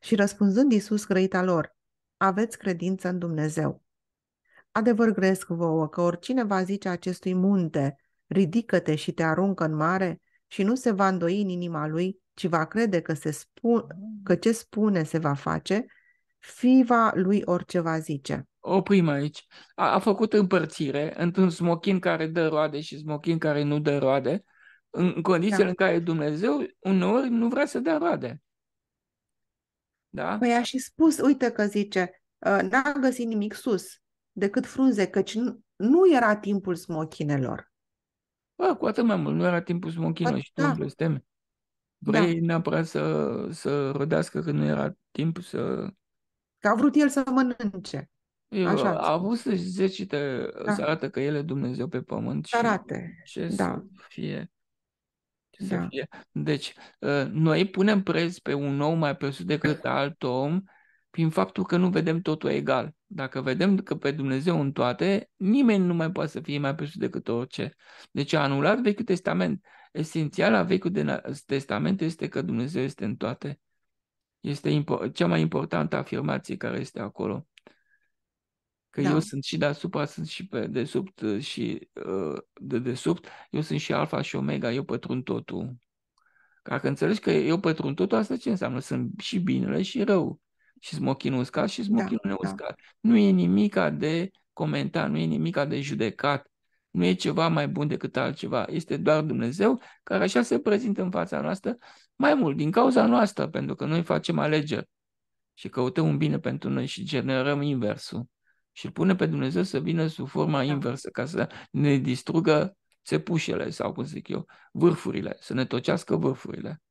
Și răspunzând Iisus grăita lor, aveți credință în Dumnezeu. Adevăr gresc vouă că oricine va zice acestui munte, ridică-te și te aruncă în mare și nu se va îndoi în inima lui, ci va crede că, se spun, că ce spune se va face, fiva lui orice va zice. Oprim aici. A, a făcut împărțire într-un smochin care dă roade și smochin care nu dă roade, în condițiile da. în care Dumnezeu uneori nu vrea să dea roade. Da? Păi a și spus, uite că zice, ă, n-a găsit nimic sus, decât frunze, căci nu, nu era timpul smochinelor. Bă, cu atât mai mult, nu era timpul smochinelor păi și da. nu blesteme. Vrei da. neapărat să, să rădească că nu era timp să... Că a vrut el să mănânce. Eu, Așa. A avut să zecite, da. să arată că el e Dumnezeu pe pământ. Să arate, ce da. Să fie. Ce da. să fie. Deci, ă, noi punem preț pe un om mai presus decât alt om prin faptul că nu vedem totul egal. Dacă vedem că pe Dumnezeu în toate, nimeni nu mai poate să fie mai presus decât orice. Deci a anulat Vechiul Testament. Esențial a Vechiul Testament este că Dumnezeu este în toate. Este cea mai importantă afirmație care este acolo. Că da. eu sunt și deasupra, sunt și pe desubt uh, și de uh, de desubt, eu sunt și alfa și omega, eu pătrund totul. Dacă înțelegi că eu pătrund totul, asta ce înseamnă? Sunt și binele și rău și smochinul uscat și smochinul da, neuscat. Da. Nu e nimica de comentat, nu e nimica de judecat, nu e ceva mai bun decât altceva. Este doar Dumnezeu care așa se prezintă în fața noastră, mai mult din cauza noastră, pentru că noi facem alegeri și căutăm un bine pentru noi și generăm inversul. Și îl pune pe Dumnezeu să vină sub forma da. inversă, ca să ne distrugă țepușele sau, cum zic eu, vârfurile, să ne tocească vârfurile.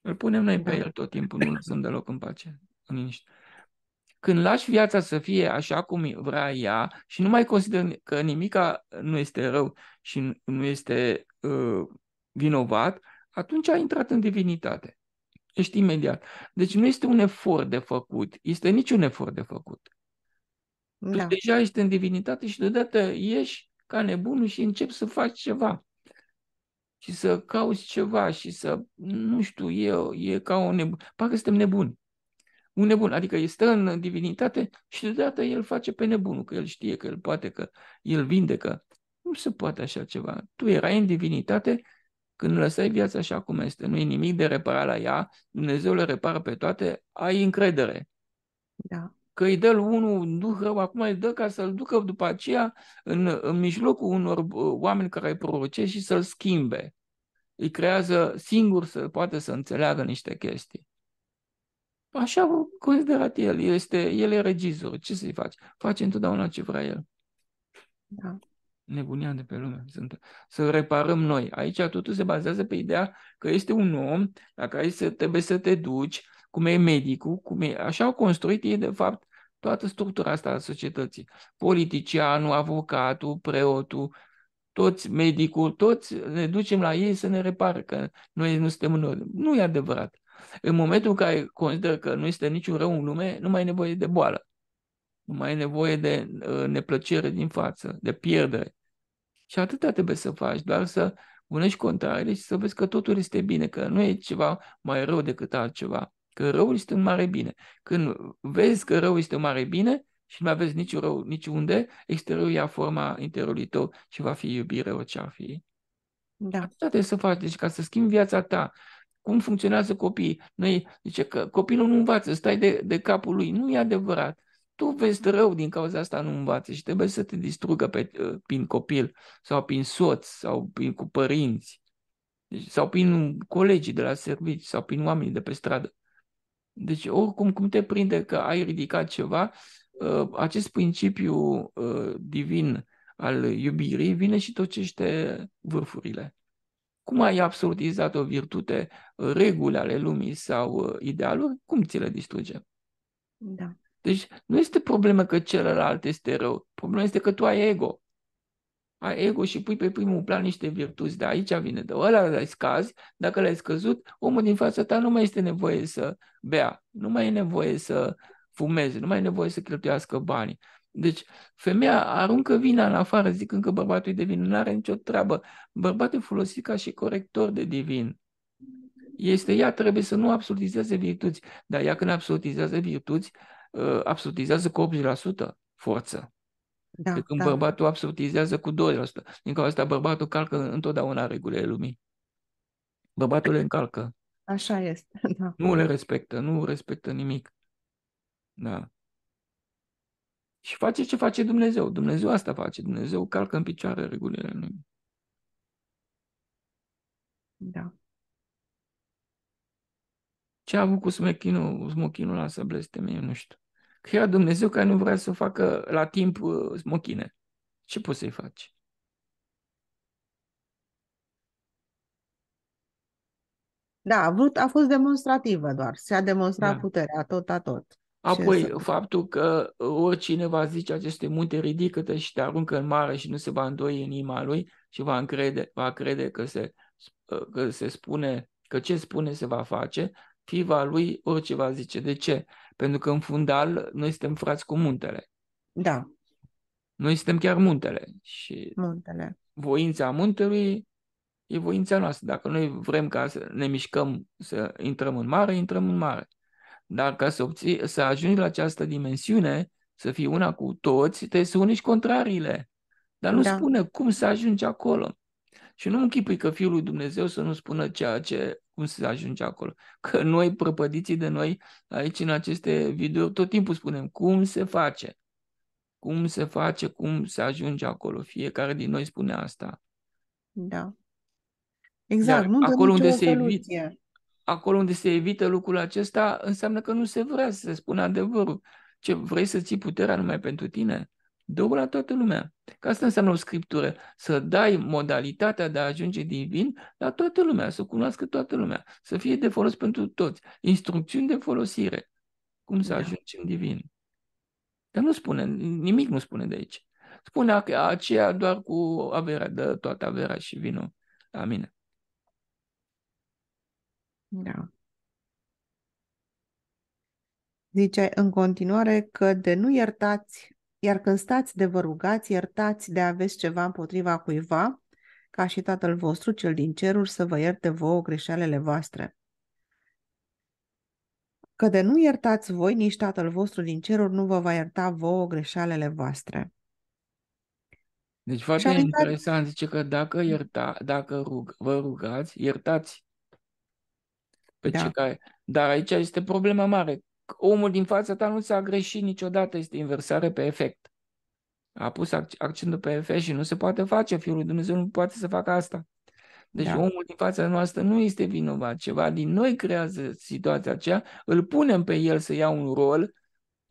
Îl punem noi pe da. el tot timpul, nu lăsăm deloc în pace în liniște. Când lași viața să fie așa cum vrea ea și nu mai consider că nimica nu este rău și nu este uh, vinovat, atunci ai intrat în divinitate. Ești imediat. Deci nu este un efort de făcut, este niciun efort de făcut. Da. Tu deja ești în divinitate și deodată ieși ca nebunul și începi să faci ceva. Și să cauți ceva și să, nu știu, e, e ca o nebun. Parcă suntem nebuni un nebun, adică el stă în divinitate și deodată el face pe nebunul, că el știe că el poate, că el vindecă. Nu se poate așa ceva. Tu erai în divinitate când lăsai viața așa cum este, nu e nimic de reparat la ea, Dumnezeu le repară pe toate, ai încredere. Da. Că îi dă unul în duh rău, acum îi dă ca să-l ducă după aceea în, în mijlocul unor uh, oameni care îi prorocesc și să-l schimbe. Îi creează singur să poată să înțeleagă niște chestii. Așa a considerat el. El, este, el e regizor. Ce să-i faci? Face întotdeauna ce vrea el. Da. Nebunia de pe lume. Sunt, să reparăm noi. Aici totul se bazează pe ideea că este un om la care să, trebuie să te duci, cum e medicul, cum e... Așa au construit ei, de fapt, toată structura asta a societății. Politicianul, avocatul, preotul, toți medicul, toți ne ducem la ei să ne repară, că noi nu suntem în ordine. Nu e adevărat. În momentul în care consideră că nu este niciun rău în lume, nu mai e nevoie de boală. Nu mai e nevoie de uh, neplăcere din față, de pierdere. Și atâta trebuie să faci, doar să unești contrarele și să vezi că totul este bine, că nu e ceva mai rău decât altceva, că răul este un mare bine. Când vezi că răul este un mare bine și nu mai vezi niciun rău niciunde, exteriorul ia forma interiorului tău și va fi iubire orice ar fi. Da. Atâta trebuie să faci. Deci ca să schimbi viața ta, cum funcționează copiii. Noi zice că copilul nu învață, stai de, de capul lui. Nu e adevărat. Tu vezi rău din cauza asta, nu învață și trebuie să te distrugă pe, ă, prin copil sau prin soț sau prin, cu părinți deci, sau prin colegii de la servici sau prin oamenii de pe stradă. Deci oricum cum te prinde că ai ridicat ceva, ă, acest principiu ă, divin al iubirii vine și tocește vârfurile. Cum ai absolutizat o virtute, uh, regulă ale lumii sau uh, idealuri, cum ți le distruge? Da. Deci nu este problemă că celălalt este rău, problema este că tu ai ego. Ai ego și pui pe primul plan niște virtuți, de aici vine de ăla, le scaz, dacă le-ai scăzut, omul din fața ta nu mai este nevoie să bea, nu mai e nevoie să fumeze, nu mai e nevoie să cheltuiască banii. Deci femeia aruncă vina în afară, zicând că bărbatul e divin, Nu are nicio treabă. Bărbatul e folosit ca și corector de divin. Este, ea trebuie să nu absolutizeze virtuți. Dar ea când absolutizează virtuți, ă, absolutizează cu 80% forță. Da, de când da. bărbatul absolutizează cu 2%. Din cauza asta bărbatul calcă întotdeauna regulile lumii. Bărbatul le încalcă. Așa este, da. Nu le respectă, nu respectă nimic. Da și face ce face Dumnezeu. Dumnezeu asta face. Dumnezeu calcă în picioare regulile lui. Da. Ce a avut cu smechinul, smochinul la să blesteme, eu nu știu. Că era Dumnezeu care nu vrea să facă la timp uh, smochine. Ce poți să-i faci? Da, a, vrut, a fost demonstrativă doar. Se-a demonstrat da. puterea tot a tot. Apoi, exact. faptul că ă, oricine va zice aceste munte, ridică-te și te aruncă în mare și nu se va îndoi în inima lui și va, încrede, va crede că se, ă, că se spune, că ce spune se va face, fiva lui orice va zice. De ce? Pentru că în fundal noi suntem frați cu muntele. Da. Noi suntem chiar muntele și muntele. voința muntelui e voința noastră. Dacă noi vrem ca să ne mișcăm, să intrăm în mare, intrăm în mare. Dar ca să, obții, să ajungi la această dimensiune, să fii una cu toți, trebuie să unești contrariile. Dar nu da. spune cum să ajungi acolo. Și nu închipui că Fiul lui Dumnezeu să nu spună ceea ce, cum să ajungi acolo. Că noi, prăpădiții de noi, aici în aceste videouri, tot timpul spunem cum se face. Cum se face, cum se ajunge acolo. Fiecare din noi spune asta. Da. Exact. nu acolo unde se evită acolo unde se evită lucrul acesta, înseamnă că nu se vrea să se spună adevărul. Ce vrei să ții puterea numai pentru tine? dă la toată lumea. Că asta înseamnă o scriptură, să dai modalitatea de a ajunge divin la toată lumea, să cunoască toată lumea, să fie de folos pentru toți, instrucțiuni de folosire, cum să da. ajungi în divin. Dar nu spune, nimic nu spune de aici. Spune aceea doar cu averea, dă toată averea și vinul la mine. Da. Zice în continuare că de nu iertați, iar când stați de vă rugați, iertați de aveți ceva împotriva cuiva, ca și Tatăl vostru cel din ceruri să vă ierte vouă greșelele voastre. Că de nu iertați voi, nici Tatăl vostru din ceruri nu vă va ierta vouă greșelele voastre. Deci foarte interesant, zice că dacă, ierta, dacă rug, vă rugați, iertați pe da. ce care. Dar aici este problema mare. Omul din fața ta nu s-a greșit niciodată, este inversare pe efect. A pus accentul pe efect și nu se poate face, Fiul lui Dumnezeu nu poate să facă asta. Deci da. omul din fața noastră nu este vinovat. Ceva din noi creează situația aceea, îl punem pe el să ia un rol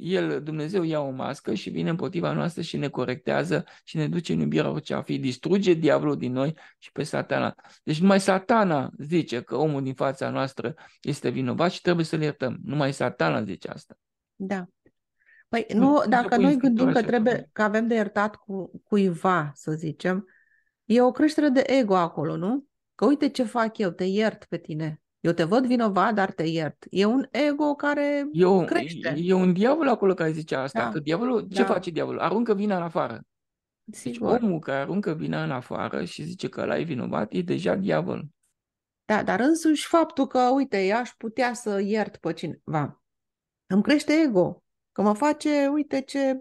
el, Dumnezeu, ia o mască și vine împotriva noastră și ne corectează și ne duce în iubirea orice a fi, distruge diavolul din noi și pe satana. Deci numai satana zice că omul din fața noastră este vinovat și trebuie să-l iertăm. Numai satana zice asta. Da. Păi nu, nu dacă noi gândim că trebuie, că avem de iertat cu cuiva, să zicem, e o creștere de ego acolo, nu? Că uite ce fac eu, te iert pe tine. Eu te văd vinovat, dar te iert. E un ego care e un, crește. E un diavol acolo care zice asta. Da. Că diavolul, da. ce face diavolul? Aruncă vina în afară. Deci omul care aruncă vina în afară și zice că l-ai vinovat, e deja diavol. Da, dar însuși faptul că, uite, aș putea să iert pe cineva, îmi crește ego. Că mă face, uite ce...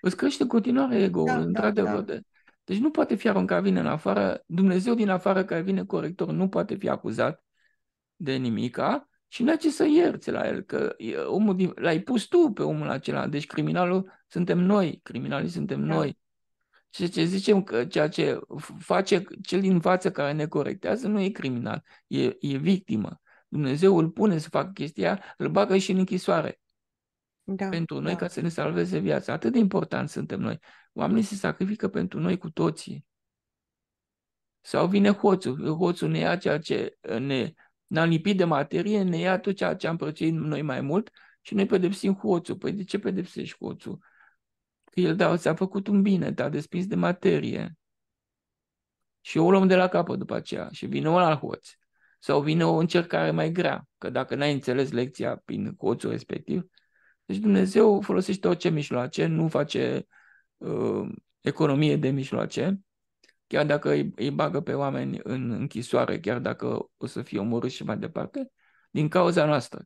Îți crește continuare ego da, da, într-adevăr. Da, da. Deci nu poate fi aruncat vina în afară. Dumnezeu din afară care vine corector nu poate fi acuzat de nimica și n-a ce să ierți la el, că omul, l-ai pus tu pe omul acela, deci criminalul suntem noi, criminalii suntem da. noi. Și ce zicem că ceea ce face cel din față care ne corectează nu e criminal, e, e victimă. Dumnezeu îl pune să facă chestia, îl bagă și în închisoare. Da, pentru noi da. ca să ne salveze viața. Atât de important suntem noi. Oamenii se sacrifică pentru noi cu toții. Sau vine hoțul. Hoțul ne ia ceea ce ne ne-am lipit de materie, ne ia tot ceea ce am părțit noi mai mult și noi pedepsim cu oțul. Păi de ce pedepsești cu oțul? Că el, da, ți-a făcut un bine, te-a despins de materie. Și o luăm de la capăt după aceea și vine un alt hoț. Sau vine o încercare mai grea, că dacă n-ai înțeles lecția prin hoțul respectiv, deci Dumnezeu folosește orice mijloace, nu face uh, economie de mijloace, chiar dacă îi, îi bagă pe oameni în închisoare, chiar dacă o să fie omorât și mai departe, din cauza noastră.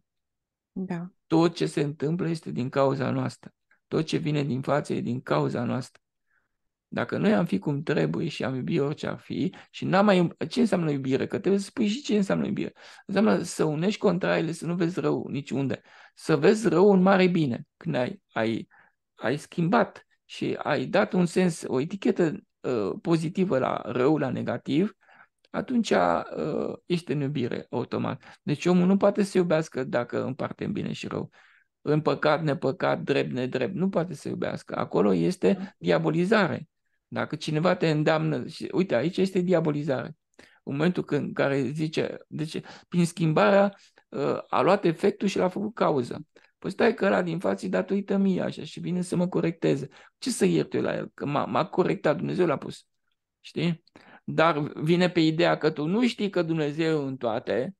Da. Tot ce se întâmplă este din cauza noastră. Tot ce vine din față e din cauza noastră. Dacă noi am fi cum trebuie și am iubit orice ar fi și n-am mai... Ce înseamnă iubire? Că trebuie să spui și ce înseamnă iubire. Înseamnă să unești contraile, să nu vezi rău niciunde. Să vezi rău în mare bine. Când ai, ai, ai schimbat și ai dat un sens, o etichetă Uh, pozitivă la rău, la negativ, atunci uh, este în iubire automat. Deci omul nu poate să iubească dacă împarte în bine și rău. În păcat, nepăcat, drept, nedrept. Nu poate să iubească. Acolo este diabolizare. Dacă cineva te îndeamnă, și, uite, aici este diabolizare. În momentul când, care zice, deci, prin schimbarea uh, a luat efectul și l-a făcut cauză. Păi stai că ăla din față datorită mie așa și vine să mă corecteze. Ce să iert eu la el? Că m-a, m-a corectat, Dumnezeu l-a pus. Știi? Dar vine pe ideea că tu nu știi că Dumnezeu în toate,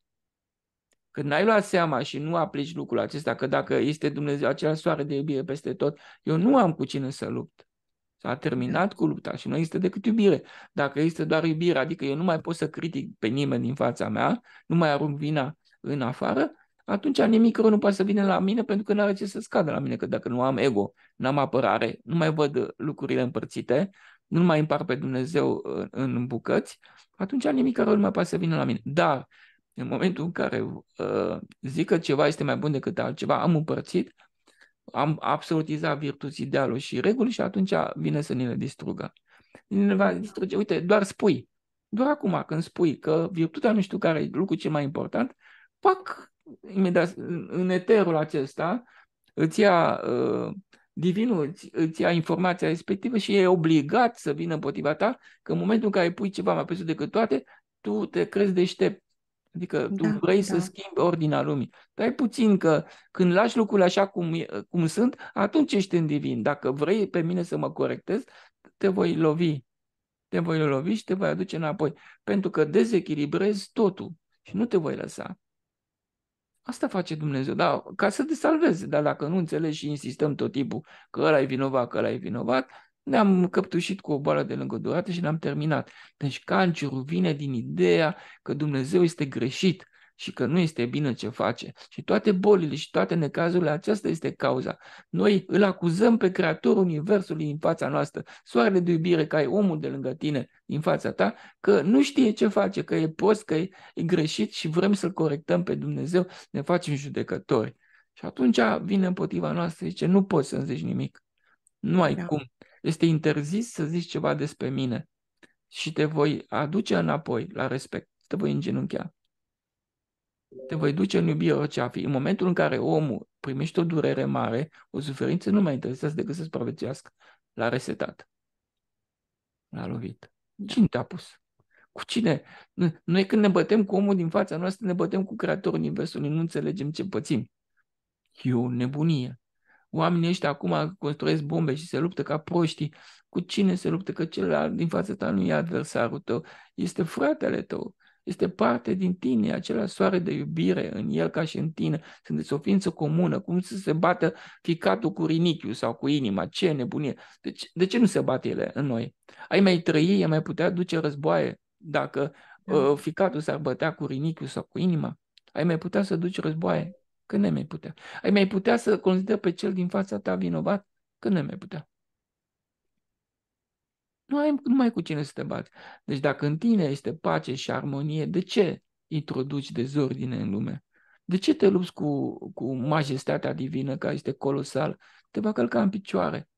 că n-ai luat seama și nu aplici lucrul acesta, că dacă este Dumnezeu acela soare de iubire peste tot, eu nu am cu cine să lupt. S-a terminat cu lupta și nu există decât iubire. Dacă este doar iubire, adică eu nu mai pot să critic pe nimeni din fața mea, nu mai arunc vina în afară, atunci nimic rău nu poate să vină la mine pentru că nu are ce să scadă la mine, că dacă nu am ego, nu am apărare, nu mai văd uh, lucrurile împărțite, nu mai împar pe Dumnezeu uh, în bucăți, atunci nimic rău nu mai poate să vină la mine. Dar în momentul în care uh, zic că ceva este mai bun decât altceva, am împărțit, am absolutizat virtuți, idealul și reguli și atunci vine să ne le distrugă. Ne va distruge. Uite, doar spui. Doar acum când spui că virtutea nu știu care e lucrul cel mai important, pac, imediat, în eterul acesta, îți ia, uh, divinul îți, ia informația respectivă și e obligat să vină împotriva ta, că în momentul în care pui ceva mai presus decât toate, tu te crezi deștept. Adică tu da, vrei da. să schimbi ordinea lumii. Dar e puțin că când lași lucrurile așa cum, cum sunt, atunci ești în divin. Dacă vrei pe mine să mă corectez, te voi lovi. Te voi lovi și te voi aduce înapoi. Pentru că dezechilibrezi totul și nu te voi lăsa. Asta face Dumnezeu, da, ca să te salveze. Dar dacă nu înțelegi și insistăm tot timpul că ăla e vinovat, că ăla e vinovat, ne-am căptușit cu o boală de lângă durată și ne-am terminat. Deci cancerul vine din ideea că Dumnezeu este greșit și că nu este bine ce face. Și toate bolile și toate necazurile, aceasta este cauza. Noi îl acuzăm pe Creatorul Universului în fața noastră, soarele de iubire, ca e omul de lângă tine, din fața ta, că nu știe ce face, că e post, că e, e greșit și vrem să-L corectăm pe Dumnezeu, ne facem judecători. Și atunci vine împotriva noastră și zice, nu poți să-mi zici nimic. Nu ai da. cum. Este interzis să zici ceva despre mine și te voi aduce înapoi la respect. Te voi îngenunchea te voi duce în iubire orice a fi. În momentul în care omul primește o durere mare, o suferință, nu mai interesează decât să provețească. L-a resetat. L-a lovit. Da. Cine te-a pus? Cu cine? Noi când ne bătem cu omul din fața noastră, ne bătem cu creatorul Universului, nu înțelegem ce pățim. E o nebunie. Oamenii ăștia acum construiesc bombe și se luptă ca proștii. Cu cine se luptă? Că celălalt din fața ta nu e adversarul tău, este fratele tău. Este parte din tine, acela soare de iubire în el ca și în tine. Sunteți o ființă comună. Cum să se bată ficatul cu rinichiu sau cu inima? Ce nebunie! De ce, de ce nu se bate ele în noi? Ai mai trăi, ai mai putea duce războaie dacă da. uh, ficatul s-ar bătea cu rinichiu sau cu inima? Ai mai putea să duci războaie? Când ne mai putea? Ai mai putea să consideri pe cel din fața ta vinovat? Când ne mai putea? nu ai numai cu cine să te bați. Deci dacă în tine este pace și armonie, de ce introduci dezordine în lume? De ce te lupți cu, cu majestatea divină care este colosal? Te va călca în picioare.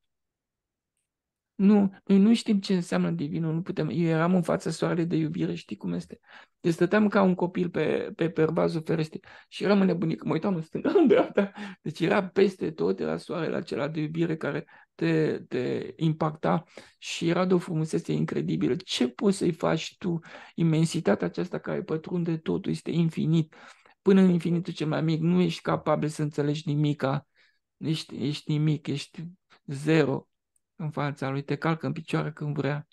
Nu, noi nu știm ce înseamnă divinul, nu putem. Eu eram în fața soarelui de iubire, știi cum este? Deci stăteam ca un copil pe, pe pervazul ferește și eram nebunit, mă uitam în stânga, în dreapta. Deci era peste tot, era soarele acela de iubire care te, te impacta și era de o frumusețe incredibilă. Ce poți să-i faci tu? Imensitatea aceasta care pătrunde totul este infinit. Până în infinitul cel mai mic nu ești capabil să înțelegi nimica. Ești, ești nimic, ești zero în fața lui, te calcă în picioare când vrea.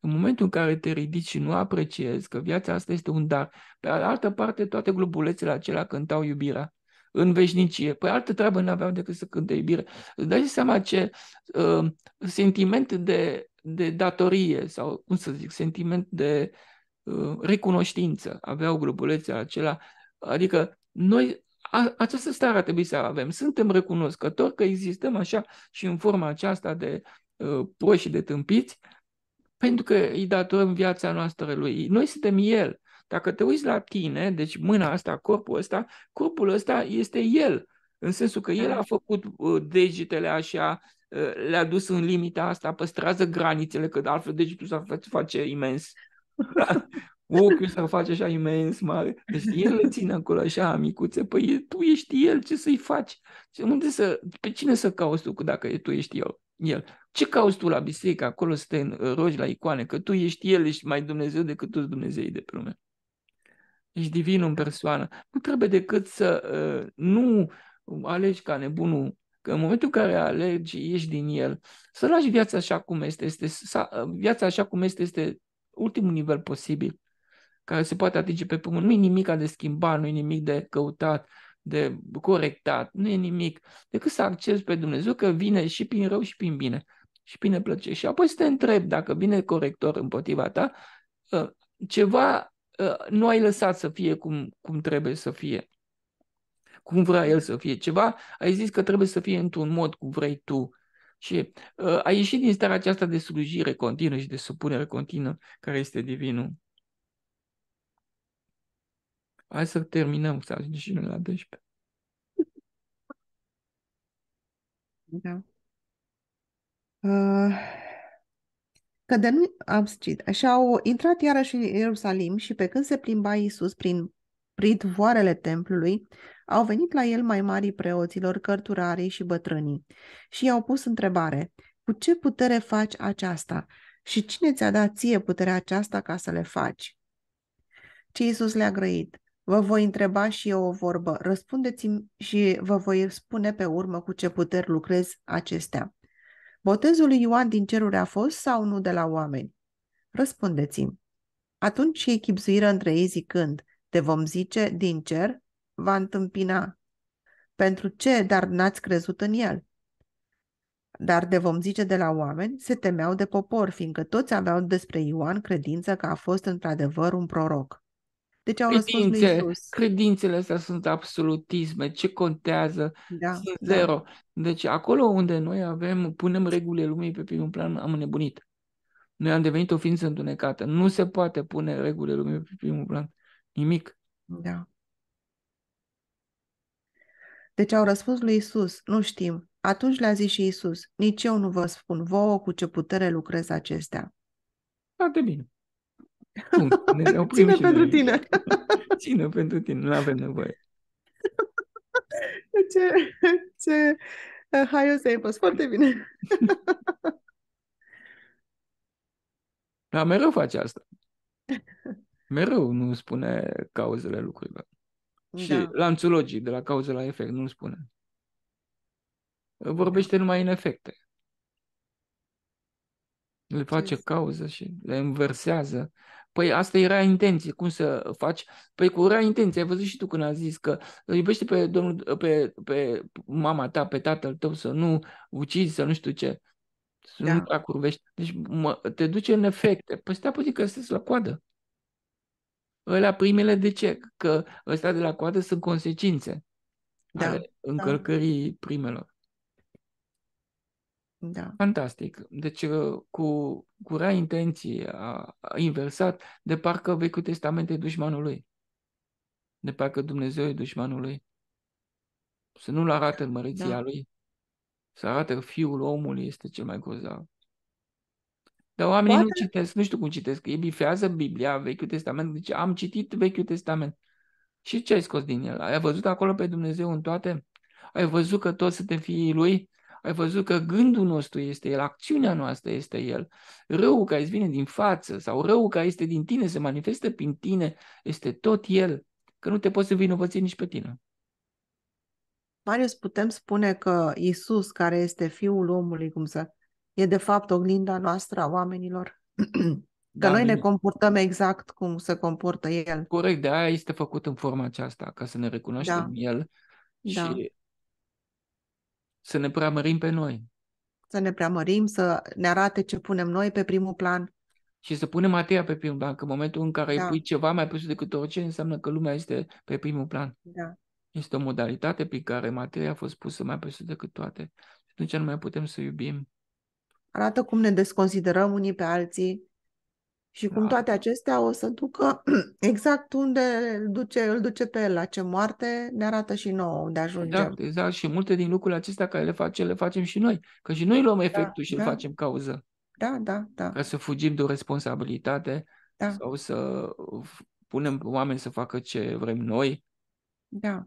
În momentul în care te ridici și nu apreciezi că viața asta este un dar, pe altă parte toate globulețele acelea cântau iubirea în veșnicie. Păi altă treabă nu aveau decât să cânte iubire. Îți dai seama ce uh, sentiment de, de datorie sau, cum să zic, sentiment de uh, recunoștință aveau grupulețele acela. Adică noi a, această stare ar trebui să avem. Suntem recunoscători că existăm așa și în forma aceasta de uh, proști de tâmpiți, pentru că îi datorăm viața noastră lui. Noi suntem El. Dacă te uiți la tine, deci mâna asta, corpul ăsta, corpul ăsta este el, în sensul că el a da. făcut uh, degetele așa, uh, le-a dus în limita asta, păstrează granițele, că altfel degetul s-ar face imens. Ochiul s-ar face așa imens, mare. Deci el le ține acolo așa, micuțe, păi tu ești el, ce să-i faci? Unde să, pe cine să cauți tu dacă tu ești el? el. Ce cauți tu la biserică, acolo să te uh, rogi la icoane, că tu ești el, ești mai Dumnezeu decât toți Dumnezeii de pe lume? ești divin în persoană. Nu trebuie decât să uh, nu alegi ca nebunul, că în momentul în care alegi, ieși din el, să lași viața așa cum este, este să, uh, viața așa cum este, este ultimul nivel posibil care se poate atinge pe pământ. Nu e nimic de schimbat, nu e nimic de căutat, de corectat, nu e nimic, decât să accepti pe Dumnezeu că vine și prin rău și prin bine și bine plăcere. Și apoi să te întrebi dacă vine corector împotriva ta, uh, ceva Ă, nu ai lăsat să fie cum, cum trebuie să fie, cum vrea el să fie ceva, ai zis că trebuie să fie într-un mod cum vrei tu. Și uh, ă, ai ieșit din starea aceasta de slujire continuă și de supunere continuă care este divinul. Hai să terminăm, să ajungem și noi la 12. Da. Uh, că de nu am citit, și au intrat iarăși în Ierusalim și pe când se plimba Iisus prin pridvoarele templului, au venit la el mai mari preoților, cărturarii și bătrânii și i-au pus întrebare, cu ce putere faci aceasta și cine ți-a dat ție puterea aceasta ca să le faci? Ce Iisus le-a grăit, Vă voi întreba și eu o vorbă, răspundeți-mi și vă voi spune pe urmă cu ce puteri lucrez acestea. Botezul lui Ioan din ceruri a fost sau nu de la oameni? Răspundeți-mi. Atunci și echipzuiră între ei zicând, te vom zice, din cer, va întâmpina. Pentru ce, dar n-ați crezut în el? Dar de vom zice de la oameni, se temeau de popor, fiindcă toți aveau despre Ioan credință că a fost într-adevăr un proroc ce deci au Credințe, răspuns lui Iisus. Credințele astea sunt absolutisme, ce contează, da, sunt da. zero. Deci acolo unde noi avem, punem regulile lumii pe primul plan, am înnebunit. Noi am devenit o ființă întunecată. Nu se poate pune regulile lumii pe primul plan. Nimic. Da. Deci au răspuns lui Isus, nu știm. Atunci le-a zis și Isus, nici eu nu vă spun vouă cu ce putere lucrez acestea. Foarte bine. Punct. Ne, Ține pentru noi. tine. Ține pentru tine, nu avem nevoie. Ce, ce eh, hai o să ai fost foarte bine. Dar mereu face asta. Mereu nu spune cauzele lucrurilor. Da. Și logic, de la cauză la efect, nu spune. Vorbește numai în efecte. Le face cauză și le inversează Păi asta era intenție, cum să faci? Păi cu rea intenție, ai văzut și tu când a zis că îl iubește pe, domnul, pe, pe mama ta, pe tatăl tău, să nu ucizi, să nu știu ce, să da. nu prea curvești. Deci mă, te duce în efecte. Păi stai puțin că sunteți la coadă. Ăla primele de ce? Că ăsta de la coadă sunt consecințe da. ale da. încălcării da. primelor. Da. Fantastic. Deci uh, cu, cu rea intenție a, a inversat, de parcă Vechiul Testament e dușmanul lui. De parcă Dumnezeu e dușmanul lui. Să nu-l arată măreția da. lui. Să arată că fiul omului este cel mai grozav. Dar oamenii Poate... nu citesc, nu știu cum citesc. Ei bifează Biblia, Vechiul Testament. Deci am citit Vechiul Testament. Și ce ai scos din el? Ai văzut acolo pe Dumnezeu în toate? Ai văzut că toți suntem fiii lui? Ai văzut că gândul nostru este el, acțiunea noastră este el. Răul care îți vine din față sau răul care este din tine, se manifestă prin tine, este tot el. Că nu te poți să vinovăți nici pe tine. Marius, putem spune că Isus, care este Fiul omului, cum să, e de fapt oglinda noastră a oamenilor? Că da, noi bine. ne comportăm exact cum se comportă El. Corect, de aia este făcut în forma aceasta, ca să ne recunoaștem da. El. Da. Și să ne preamărim pe noi. Să ne preamărim, să ne arate ce punem noi pe primul plan. Și să punem ateia pe primul plan, că în momentul în care da. îi pui ceva mai presus decât orice, înseamnă că lumea este pe primul plan. Da. Este o modalitate prin care materia a fost pusă mai presus decât toate. Și atunci nu mai putem să iubim. Arată cum ne desconsiderăm unii pe alții, și da. cum toate acestea o să ducă exact unde îl duce, îl duce pe el, la ce moarte ne arată și nouă unde ajungem. Exact, exact. Și multe din lucrurile acestea care le facem, le facem și noi. Că și noi luăm da, efectul și da. îl facem cauză. Da, da, da. Ca să fugim de o responsabilitate da. sau să punem oameni să facă ce vrem noi. Da.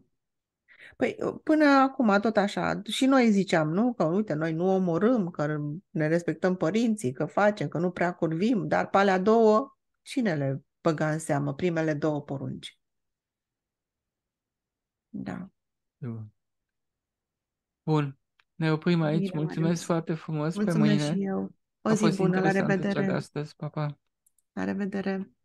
Păi uh, până acum tot așa, și noi ziceam, nu, că uite, noi nu omorâm, că ne respectăm părinții, că facem, că nu prea curvim, dar pe alea două, cine le băga în seamă, primele două porunci? Da. Bun. Ne oprim aici. Bine, Mulțumesc Marius. foarte frumos. Mulțumesc pe mâine. și eu. O zi bună. La revedere. Astăzi. Pa, pa. La revedere.